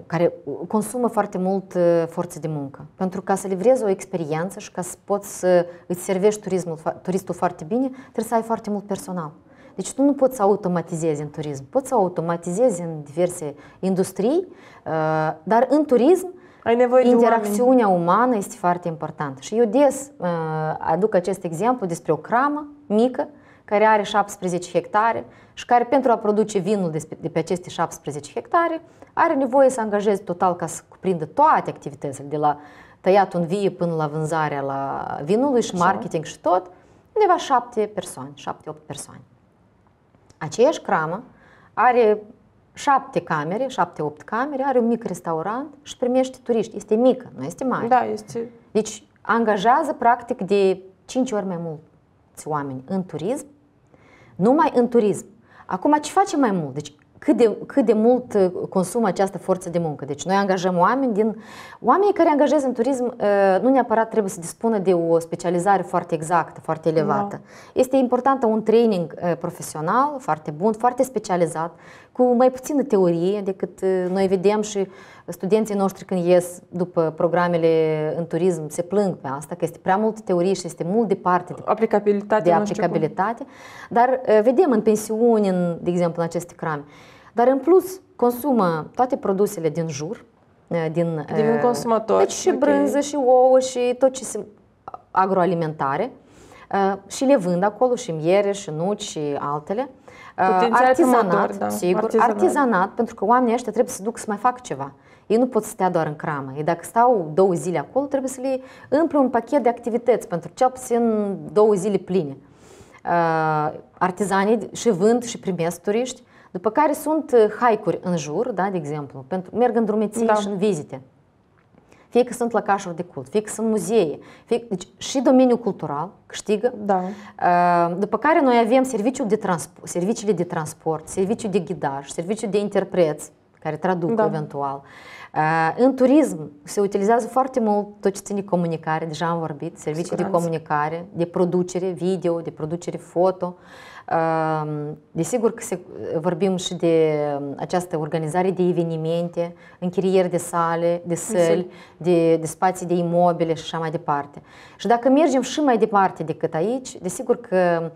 care consumă foarte mult forță de muncă. Pentru ca să livrezi o experiență și ca să poți să îți servești turismul, turistul foarte bine, trebuie să ai foarte mult personal. Deci tu nu poți să automatizezi în turism, poți să automatizezi în diverse industrii, uh, dar în turism ai nevoie interacțiunea umană este foarte importantă. Și eu des uh, aduc acest exemplu despre o cramă mică care are 17 hectare și care pentru a produce vinul de pe aceste 17 hectare are nevoie să angajeze total ca să cuprindă toate activitățile, de la tăiat un vie până la vânzarea la vinului și marketing și tot, undeva șapte persoane, șapte-opt persoane aceeași cramă, are șapte camere, șapte-opt camere, are un mic restaurant și primește turiști. Este mică, nu este mare. Da, este. Deci angajează practic de 5 ori mai mulți oameni în turism, numai în turism. Acum, ce face mai mult? Deci cât de, cât de mult uh, consumă această forță de muncă. Deci noi angajăm oameni din... Oamenii care angajează în turism uh, nu neapărat trebuie să dispună de o specializare foarte exactă, foarte elevată. No. Da. Este important un training uh, profesional foarte bun, foarte specializat, cu mai puțină teorie decât noi vedem și studenții noștri când ies după programele în turism se plâng pe asta, că este prea multă teorie și este mult departe de aplicabilitate. De aplicabilitate dar vedem în pensiuni, în, de exemplu, în aceste crame. Dar în plus consumă toate produsele din jur, eh, din, Devin eh, consumator. Deci și okay. brânză și ouă și tot ce se agroalimentare. Eh, și le vând acolo și miere și nuci și altele. Potențial artizanat, promotor, da. sigur, artizanat. artizanat, pentru că oamenii ăștia trebuie să duc să mai fac ceva. Ei nu pot să stea doar în cramă. Ei dacă stau două zile acolo, trebuie să le împlu un pachet de activități pentru cel puțin două zile pline. Artizanii și vând și primesc turiști după care sunt haicuri uh, în jur, da, de exemplu, pentru, merg în drumeții da. și în vizite. Fie că sunt lăcașuri de cult, fie că sunt muzee, fie, deci și domeniul cultural câștigă. Da. Uh, după care noi avem serviciul de transport, serviciile de transport, serviciul de ghidaj, serviciul de interpreți, care traduc da. eventual. Uh, în turism se utilizează foarte mult tot ce ține comunicare, deja am vorbit, servicii de comunicare, de producere video, de producere foto. Uh, Desigur că se, vorbim și de această organizare de evenimente, închirieri de sale, de exact. săli, de, de spații de imobile și așa mai departe. Și dacă mergem și mai departe decât aici, desigur că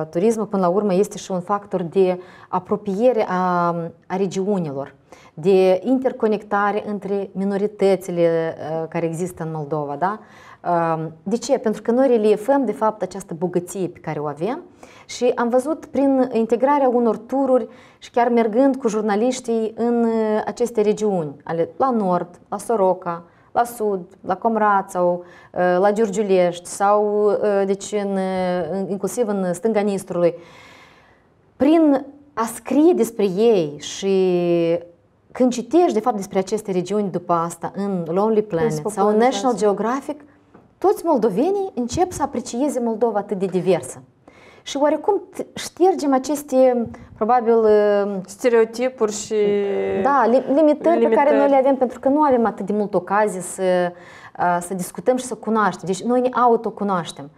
ă, turismul până la urmă este și un factor de apropiere a, a regiunilor de interconectare între minoritățile ă, care există în Moldova, da? De ce? Pentru că noi reliefăm, de fapt, această bogăție pe care o avem și am văzut prin integrarea unor tururi și chiar mergând cu jurnaliștii în uh, aceste regiuni, ale, la nord, la Soroca, la sud, la Comrat sau uh, la Giurgiulești sau uh, deci în, inclusiv în stânga Nistrului. Prin a scrie despre ei și când citești de fapt despre aceste regiuni după asta în Lonely Planet sau în National Geographic, toți moldovenii încep să aprecieze Moldova atât de diversă. Și oarecum ștergem aceste, probabil... Uh, Stereotipuri și... Da, limitări, limitări pe care noi le avem, pentru că nu avem atât de mult ocazie să, uh, să discutăm și să cunoaștem. Deci noi ne autocunoaștem.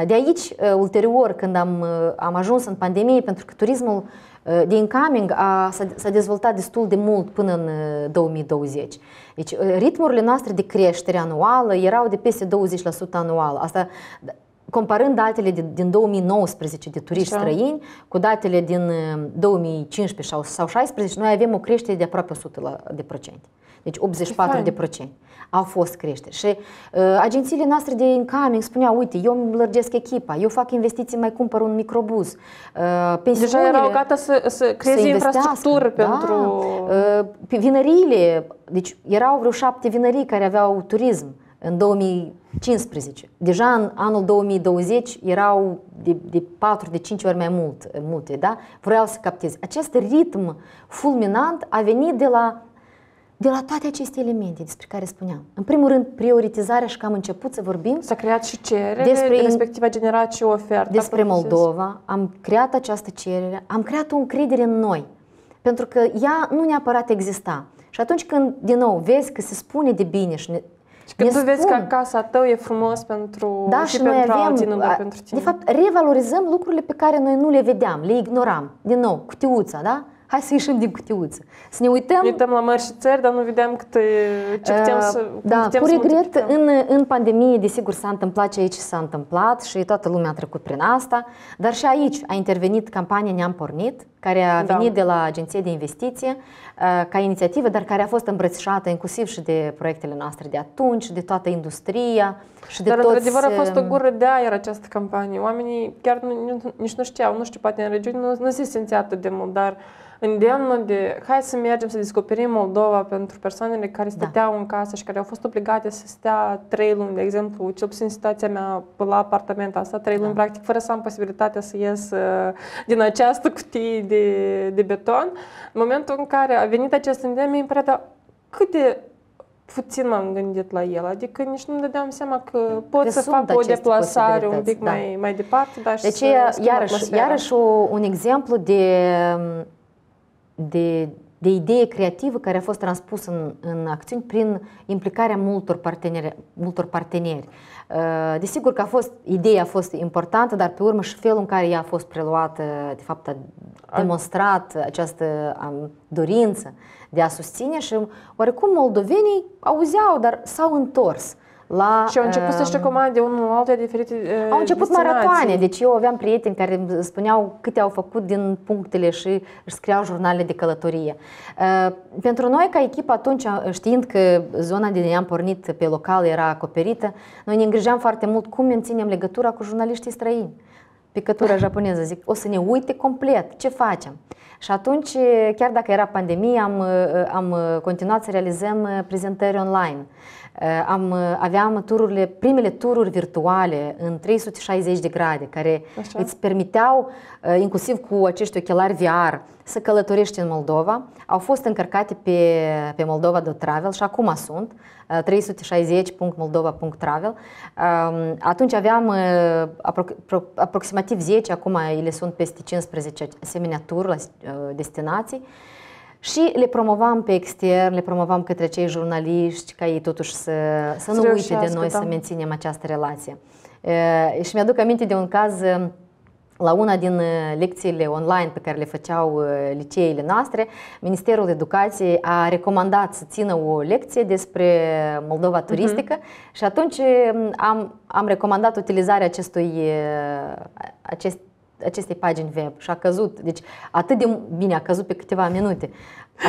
Uh, de aici, ulterior, când am, am ajuns în pandemie, pentru că turismul de э, incoming a, s-a dezvoltat destul de mult până în 2020. Deci ritmurile noastre de creștere anuală erau de peste 20% anual. Asta comparând datele de, din 2019 de turiști Așa. străini cu datele din 2015 uh, sau, sau noi avem o creștere de aproape 100%. De procente. Deci 84% de procente au fost creșteri. Și uh, agențiile noastre de incoming spuneau, uite, eu îmi lărgesc echipa, eu fac investiții, mai cumpăr un microbus. Uh, Deja erau gata să, să creeze infrastructură da. pentru... Da. Uh, vinăriile, deci erau vreo șapte vinării care aveau turism în 2000 15. Deja în anul 2020 erau de, de 4, de 5 ori mai mult, multe, da? Vreau să captez. Acest ritm fulminant a venit de la, de la toate aceste elemente despre care spuneam. În primul rând, prioritizarea și că am început să vorbim. S-a creat și cerere, despre, respectiv a generat și ofertă. Despre Moldova, am creat această cerere, am creat o încredere în noi, pentru că ea nu neapărat exista. Și atunci când, din nou, vezi că se spune de bine și și când tu vezi că casa tău e frumos pentru, da, și, și noi pentru avem, alții, nu doar pentru tine. De fapt, revalorizăm lucrurile pe care noi nu le vedeam, le ignoram. Din nou, cutiuța, da? Hai să ieșim din cutiuță. Să ne uităm... Ne uităm la mări și țări, dar nu vedeam cât, ce uh, putem să... da, putem cu să regret, în, în pandemie, desigur, s-a întâmplat ce aici s-a întâmplat și toată lumea a trecut prin asta, dar și aici a intervenit campania Ne-am pornit, care a da. venit da. de la Agenția de Investiție, Uh, ca inițiativă, dar care a fost îmbrățișată inclusiv și de proiectele noastre de atunci, de toată industria și de Dar, toți... într-adevăr, a fost o um, gură de aer această campanie. Oamenii chiar nu, nici nu știau, nu știu, poate în regiune nu, nu se simțea atât de mult, dar îndemnul de hai să mergem să descoperim Moldova pentru persoanele care da. stăteau da. în casă și care au fost obligate să stea trei luni, de exemplu, cel puțin situația mea la apartament asta, trei luni, da. practic, fără să am posibilitatea să ies uh, din această cutie de, de beton. În momentul în care a venit această idee, mi-a părea, cât de puțin m-am gândit la el, adică nici nu-mi dădeam seama că pot că să fac o deplasare un pic da. mai, mai departe, dar deci, și să iarăși, iarăși o, un exemplu de, de, de idee creativă care a fost transpusă în, în acțiuni prin implicarea multor parteneri. Multor parteneri. Uh, Ă, desigur că a fost, ideea a fost importantă, dar pe urmă și felul în care ea a fost preluată, de fapt a demonstrat această dorință de a susține și oarecum moldovenii auzeau, dar s-au întors la... Și au început să-și ehm, recomande unul altul diferite Au eh, început maratoane, deci eu aveam prieteni care spuneau câte au făcut din punctele și își scriau jurnale de călătorie. Eh, pentru noi, ca echipă, atunci, știind că zona din ne-am pornit pe local era acoperită, noi ne îngrijeam foarte mult cum menținem legătura cu jurnaliștii străini picătura japoneză, zic, o să ne uite complet, ce facem? Și atunci, chiar dacă era pandemie, am, eh, am continuat să realizăm prezentări online. Eh, am, eh, aveam tururile, primele tururi virtuale în 360 de grade, care Așa. îți permiteau, eh, inclusiv cu acești ochelari VR, să călătorești în Moldova. Au fost încărcate pe, pe Moldova de Travel și acum sunt 360.moldova.travel. Ehm, atunci aveam apro- aproximativ 10, acum ele sunt peste 15 asemenea tururi la destinații și le promovam pe extern, le promovam către cei jurnaliști, ca ei totuși să, să nu uite de noi, da. să menținem această relație. E, și mi-aduc aminte de un caz la una din lecțiile online pe care le făceau liceile noastre, Ministerul Educației a recomandat să țină o lecție despre Moldova mhm. turistică uh-huh. și atunci am, am recomandat utilizarea acestui, acest acestei pagini web și a căzut. Deci atât de bine, a căzut pe câteva minute.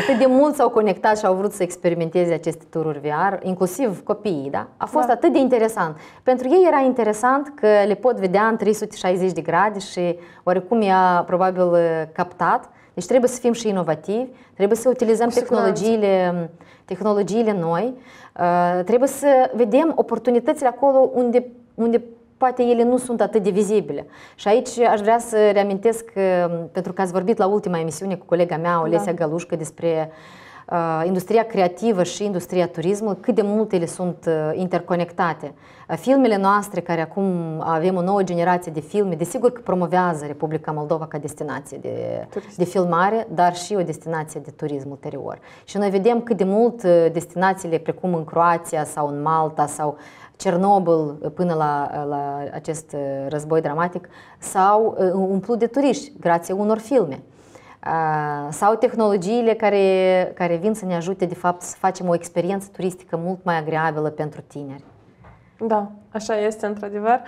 Atât de mult s-au conectat și au vrut să experimenteze aceste tururi VR, inclusiv copiii, da? A fost da. atât de interesant. Pentru ei era interesant că le pot vedea în 360 de grade și oricum i-a probabil uh, captat. Deci trebuie să fim și inovativi, trebuie să utilizăm tehnologiile, tehnologiile noi, uh, trebuie să vedem oportunitățile acolo unde, unde poate ele nu sunt atât de vizibile. Și aici aș vrea să reamintesc, uh, pentru că ați vorbit la ultima emisiune cu colega mea, Olesia da. Galușcă, despre uh, industria creativă și industria turismului, cât de multe ele sunt uh, interconectate. Uh, filmele noastre, care acum avem o nouă generație de filme, desigur că promovează Republica Moldova ca destinație de, de filmare, dar și o destinație de turism ulterior. Și noi vedem cât de mult uh, destinațiile precum în Croația sau în Malta sau uh, Cernobâl uh, până la, uh, la acest uh, război dramatic s-au umplut de turiști grație unor filme sau tehnologiile care, care vin să ne ajute de fapt să facem o experiență turistică mult mai agreabilă pentru tineri. Da, așa este, într-adevăr.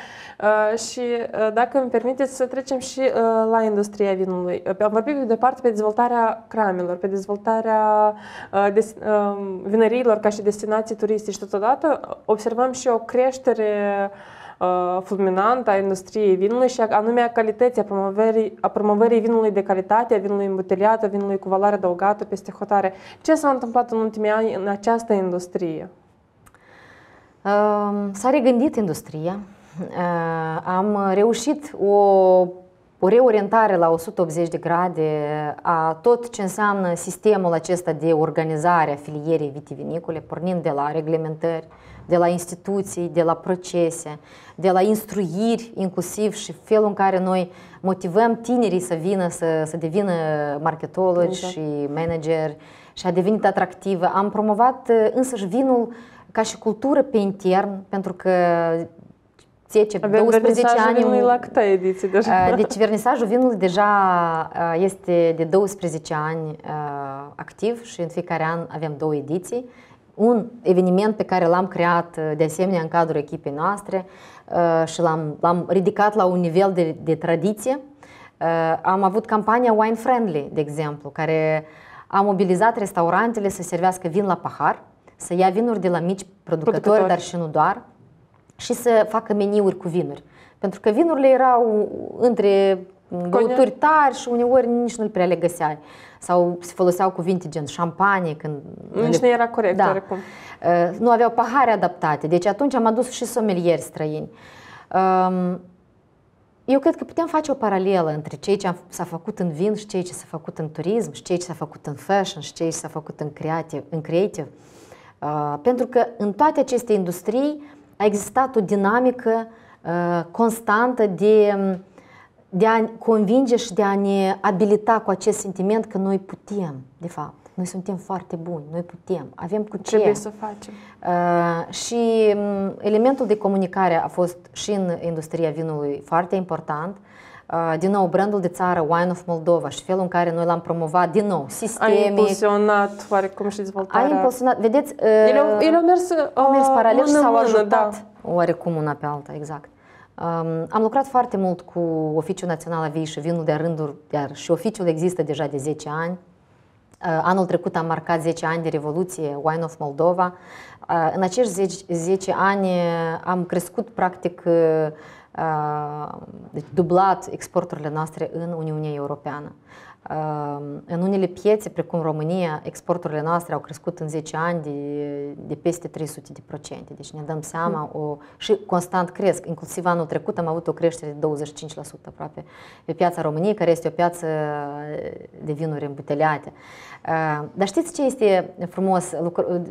Uh, și uh, dacă îmi permiteți să trecem și uh, la industria vinului. Am vorbit de departe pe dezvoltarea cramelor, pe dezvoltarea vinăriilor ca și destinații turistice. Totodată observăm și o creștere fulminantă a industriei vinului și anume a calității, a promovării, a promovării vinului de calitate, a vinului îmbuteliat, a vinului cu valoare adăugată peste hotare. Ce s-a întâmplat în ultimii ani în această industrie? S-a regândit industria, am reușit o, o reorientare la 180 de grade a tot ce înseamnă sistemul acesta de organizare a filierei vitivinicole, pornind de la reglementări, de la instituții, de la procese, de la instruiri inclusiv și felul în care noi motivăm tinerii să vină, să, să devină marketologi exact. și manageri și a devenit atractivă. Am promovat însăși vinul uh, ca și cultură pe intern, pentru că 10, Avem 12 ani. Vinului la câte ediții deja? Uh, deci vernisajul vinului deja uh, este de 12 ani uh, activ și în fiecare an avem două ediții. Un eveniment pe care l-am creat de asemenea în cadrul echipei noastre și l-am, l-am ridicat la un nivel de, de tradiție. Am avut campania Wine Friendly, de exemplu, care a mobilizat restaurantele să servească vin la pahar să ia vinuri de la mici producători, producători. dar și nu doar, și să facă meniuri cu vinuri. Pentru că vinurile erau între băuturi tari și uneori nici nu-l prea le găseai. Sau se foloseau cuvinte gen șampanie. Când nici le... nu era corect, da. oricum. Uh, nu aveau pahare adaptate. Deci atunci am adus și somelieri străini. Um, eu cred că putem face o paralelă între ceea ce s-a făcut în vin și ceea ce s-a făcut în turism și ceea ce s-a făcut în fashion și ceea ce s-a făcut în creative. În creative. Uh, pentru că în toate aceste industrii a existat o dinamică uh, constantă de, um, de a convinge și de a ne abilita cu acest sentiment că noi putem, de fapt. Noi suntem foarte buni, noi putem, avem cu ce. Trebuie să facem. Uh, și um, elementul de comunicare a fost și în industria vinului foarte important. Uh, Ah, din nou, brandul de țară Wine of Moldova și felul în care noi l-am promovat, din nou, sistemic. A impulsionat oarecum și dezvoltarea. A impulsionat, vedeți, ele au, ah, ele au mers, au mers ah, paralel mână, și s-au ajutat da. oarecum una pe alta, exact. Um, am lucrat foarte mult cu Oficiul Național a Vii și Vinul de Rânduri, iar și oficiul există deja de 10 ani. Uh, anul trecut am marcat 10 ani de Revoluție, Wine of Moldova. Uh, în acești 10, 10 ani am crescut, practic, uh, deci dublat exporturile noastre în Uniunea Europeană. În unele piețe, precum România, exporturile noastre au crescut în 10 ani de, de peste 300 de procente. Deci ne dăm seama mm. o, și constant cresc. Inclusiv anul trecut am avut o creștere de 25% aproape pe piața României, care este o piață de vinuri îmbuteleate. Dar știți ce este frumos?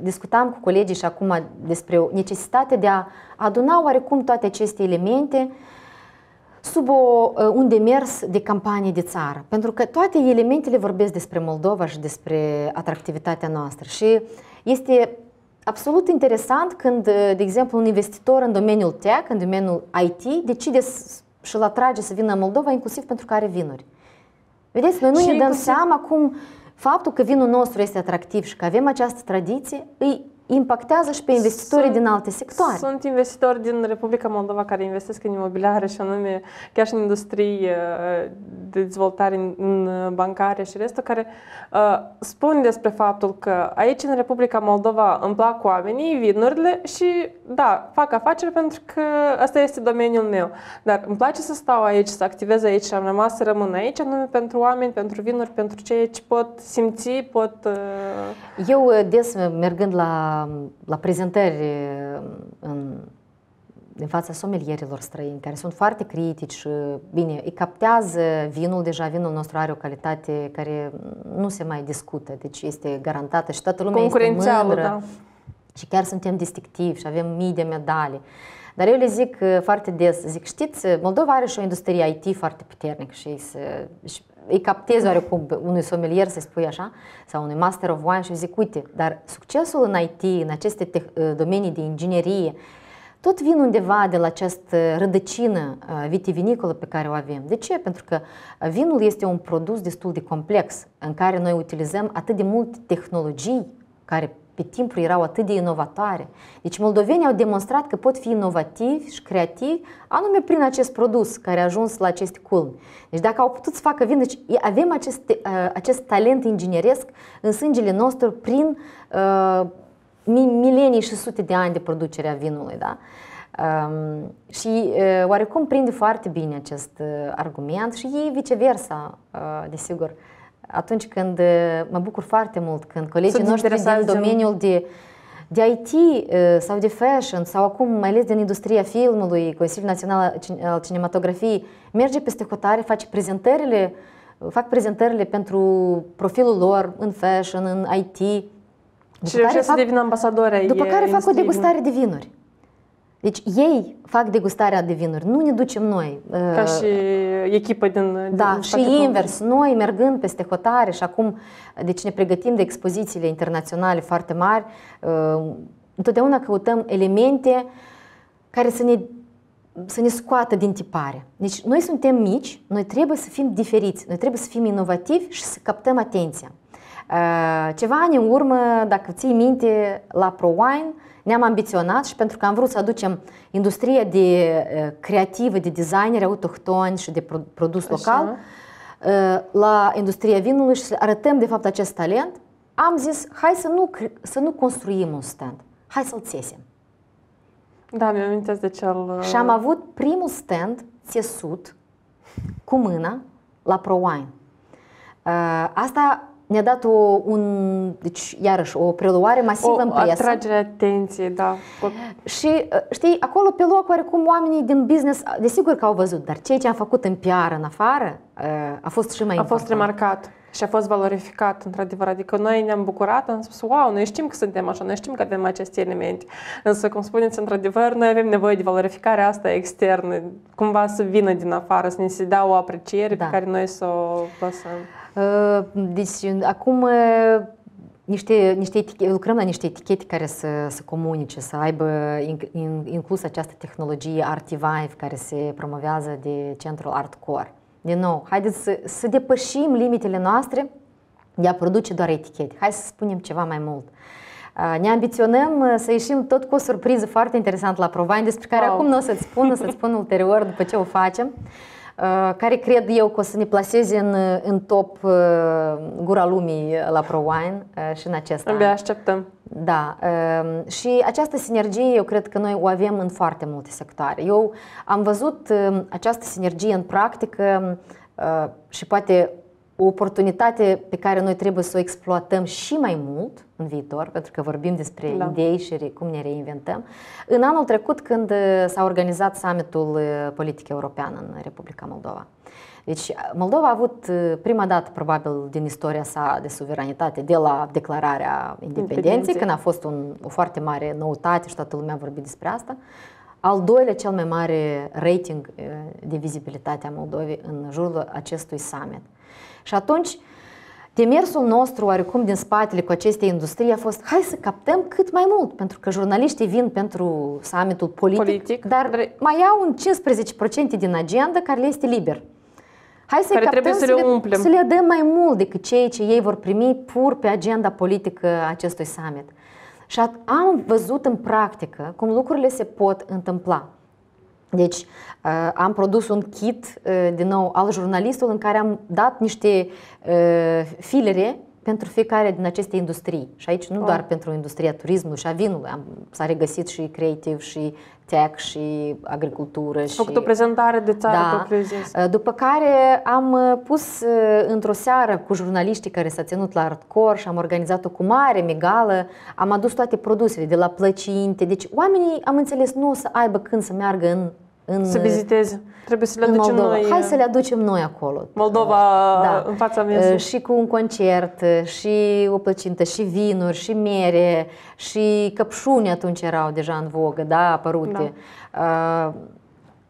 Discutam cu colegii și acum despre necesitatea de a aduna oarecum toate aceste elemente uh, sub o, uh, un demers de campanie de țară, pentru că toate elementele vorbesc despre Moldova și despre atractivitatea noastră și este absolut interesant când, uh, de exemplu, un investitor în domeniul tech, în domeniul IT, decide și-l atrage să vină în Moldova, inclusiv pentru că are vinuri. Vedeți, noi nu și ne dăm inclusiv... seama cum faptul că vinul nostru este atractiv și că avem această tradiție, îi impactează și pe investitorii sunt, din alte sectoare. Sunt investitori din Republica Moldova care investesc în imobiliare și anume chiar și în industrie uh, de dezvoltare în bancare și restul, care uh, spun despre faptul că aici în Republica Moldova îmi plac oamenii, vinurile și da, fac afaceri pentru că asta este domeniul meu. Dar îmi place să stau aici, să activez aici și am rămas să rămân aici, anume pentru oameni, pentru vinuri, pentru ceea ce pot simți, pot... Uh... Eu uh, des mergând la la, prezentări eh, în, în fața somelierilor străini, care sunt foarte critici eh, bine, îi captează vinul, deja vinul nostru are o calitate care nu se mai discută, deci este garantată și toată lumea este mândră. Da. Și chiar suntem distinctivi și avem mii de medalii. Dar eu le zic eh, foarte des, zic, știți, Moldova are și o industrie IT foarte puternică și, și îi captez oarecum unui somelier, să spui așa, sau unui master of wine și zic, uite, dar succesul în IT, în aceste uh, domenii de inginerie, tot vin undeva de la această rădăcină uh, vitivinicolă pe care o avem. De ce? Pentru că uh, vinul este un produs destul de complex în care noi utilizăm atât de multe tehnologii care pe timpul erau atât de inovatoare. Deci moldovenii au demonstrat că pot fi inovativi și creativi anume prin acest produs care a ajuns la acest culm. Deci dacă au putut să facă vin, deci avem acest, uh, acest talent ingineresc în sângele nostru prin uh, milenii și sute de ani de producere a vinului. Da? Um, și uh, oarecum prinde foarte bine acest uh, argument și ei viceversa, uh, desigur. Uh, atunci când mă bucur foarte mult când colegii Sunt noștri din domeniul de de IT sau de fashion sau acum mai ales din industria filmului, Consiliul Național al Cinematografiei merge peste hotare, face prezentările, fac prezentările pentru profilul lor în fashion, în IT. După și fac, să devină ambasadori După care fac o degustare de vinuri. Deci ei fac degustarea de vinuri, nu ne ducem noi. Ca uh, și echipa din... Da, din și invers. România. Noi mergând peste hotare și acum deci ne pregătim de expozițiile internaționale foarte mari, uh, întotdeauna căutăm elemente care să ne, să ne scoată din tipare. Deci noi suntem mici, noi trebuie să fim diferiți, noi trebuie să fim inovativi și să captăm atenția. Eh, ceva ani în urmă, dacă ții minte, la ProWine ne-am ambiționat și pentru că am vrut să aducem industria de eh, creativă, de designeri autohtoni și de produs local Așa. Eh, la industria vinului și să arătăm de fapt acest talent, am zis, hai să nu, să nu construim un stand, hai să-l țesem. Da, mi am amintesc de cel... Și am avut primul stand țesut cu mâna la ProWine. Asta ne-a dat o, un, deci, iarăși, o preluare masivă o, în presă. atragere atenției, da. Și, ă, știi, acolo pe loc, oarecum, oamenii din business, desigur că au văzut, dar ceea ce am făcut în PR în afară ă, a fost și mai A important. fost remarcat. Și a fost valorificat, într-adevăr. Adică noi ne-am bucurat, am spus, wow, noi știm că suntem așa, noi știm că avem aceste elemente. Însă, cum spuneți, într-adevăr, noi avem nevoie de valorificarea asta externă, cumva să vină din afară, să ne se dea o apreciere da. pe care noi să o lăsăm. Deci, acum niște, niște etichete, lucrăm la niște etichete care să, să comunice, să aibă inclus această tehnologie Artivive care se promovează de centrul Artcore. Din nou, haideți să, să depășim limitele noastre de a produce doar etichete. Hai să spunem ceva mai mult. Ne ambiționăm să ieșim tot cu o surpriză foarte interesantă la Provine, despre care wow. acum nu o să-ți spun, o să-ți spun ulterior după ce o facem. Uh, Uh, care cred eu că o să ne placeze în, în top uh, gura lumii la ProWine uh, și în acest Abia an. așteptăm. Da. Um, și această sinergie eu cred că noi o avem în foarte multe sectoare. Eu am văzut um, această sinergie în practică și poate o oportunitate pe care noi trebuie să o exploatăm și mai mult în viitor, pentru că vorbim despre da. idei și cum ne reinventăm. În anul trecut, când uh, s-a organizat summitul uh, politic european în Republica Moldova. Deci, uh, Moldova a avut prima dată, probabil, din istoria sa de suveranitate, de la declararea independenței, când a fost un, o foarte mare noutate și toată lumea a vorbit despre asta, al doilea cel mai mare rating de vizibilitate a Moldovei în jurul acestui summit. Și atunci, Demersul nostru, oarecum, din spatele cu aceste industrie a fost hai să captăm cât mai mult, pentru că jurnaliștii vin pentru summitul politic, politic. dar mai au un 15% din agenda care le este liber. Hai să care captăm, să le, umplem. să le dăm mai mult decât cei ce ei vor primi pur pe agenda politică acestui summit. Și am văzut în practică cum lucrurile se pot întâmpla. Deci uh, am produs un kit, uh, din nou, al jurnalistului în care am dat niște uh, filere pentru fiecare din aceste industrii. Și aici nu oh. doar pentru industria turismului și a vinului. Am, s-a regăsit și creativ, și tech, și agricultură. Am și... făcut o prezentare de țară da. După care am pus într-o seară cu jurnaliștii care s-a ținut la hardcore și am organizat-o cu mare migală. Am adus toate produsele, de la plăcinte. Deci oamenii, am înțeles, nu o să aibă când să meargă în în, să viziteze. Trebuie să le aducem Moldova. noi. Hai să le uh, aducem noi acolo. Moldova da. Uh, în fața mea. Uh, și cu un concert, și o plăcintă, și vinuri, și mere, și căpșuni atunci erau deja în vogă, da, apărute. Da. Uh,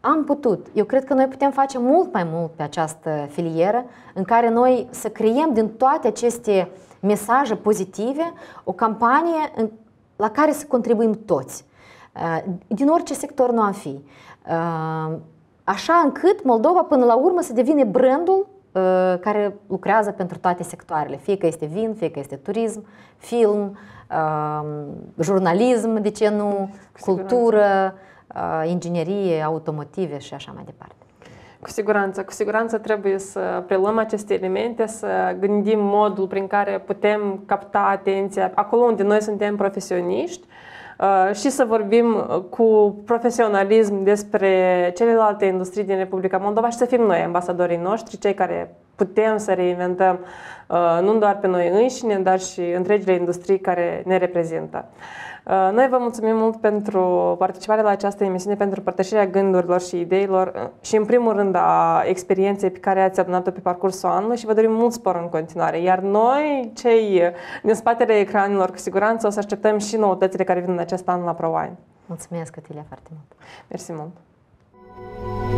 am putut. Eu cred că noi putem face mult mai mult pe această filieră în care noi să creăm din toate aceste mesaje pozitive o campanie în, la care să contribuim toți din orice sector nu am fi așa încât Moldova până la urmă să devine brandul ă, care lucrează pentru toate sectoarele, fie că este vin, fie că este turism, film, jurnalism, de ce nu, cultură, ă, inginerie, automotive și așa mai departe. Cu siguranță, cu siguranță trebuie să preluăm aceste elemente, să gândim modul prin care putem capta atenția acolo unde noi suntem profesioniști Uh, și să vorbim uh, cu profesionalism despre celelalte industrii din Republica Moldova și să fim noi ambasadorii noștri, cei care putem să reinventăm uh, nu doar pe noi înșine, dar și întregile industrii care ne reprezintă. Uh, noi vă mulțumim mult pentru participarea la această emisiune, pentru părtășirea gândurilor și ideilor uh, și, în primul rând, a experienței pe care ați adunat-o pe parcursul anului și vă dorim mult spor în continuare. Iar noi, cei uh, din spatele ecranelor, cu siguranță o să așteptăm și noutățile care vin în acest an la ProWine. Mulțumesc, Otilia, foarte mult! Mersi mult!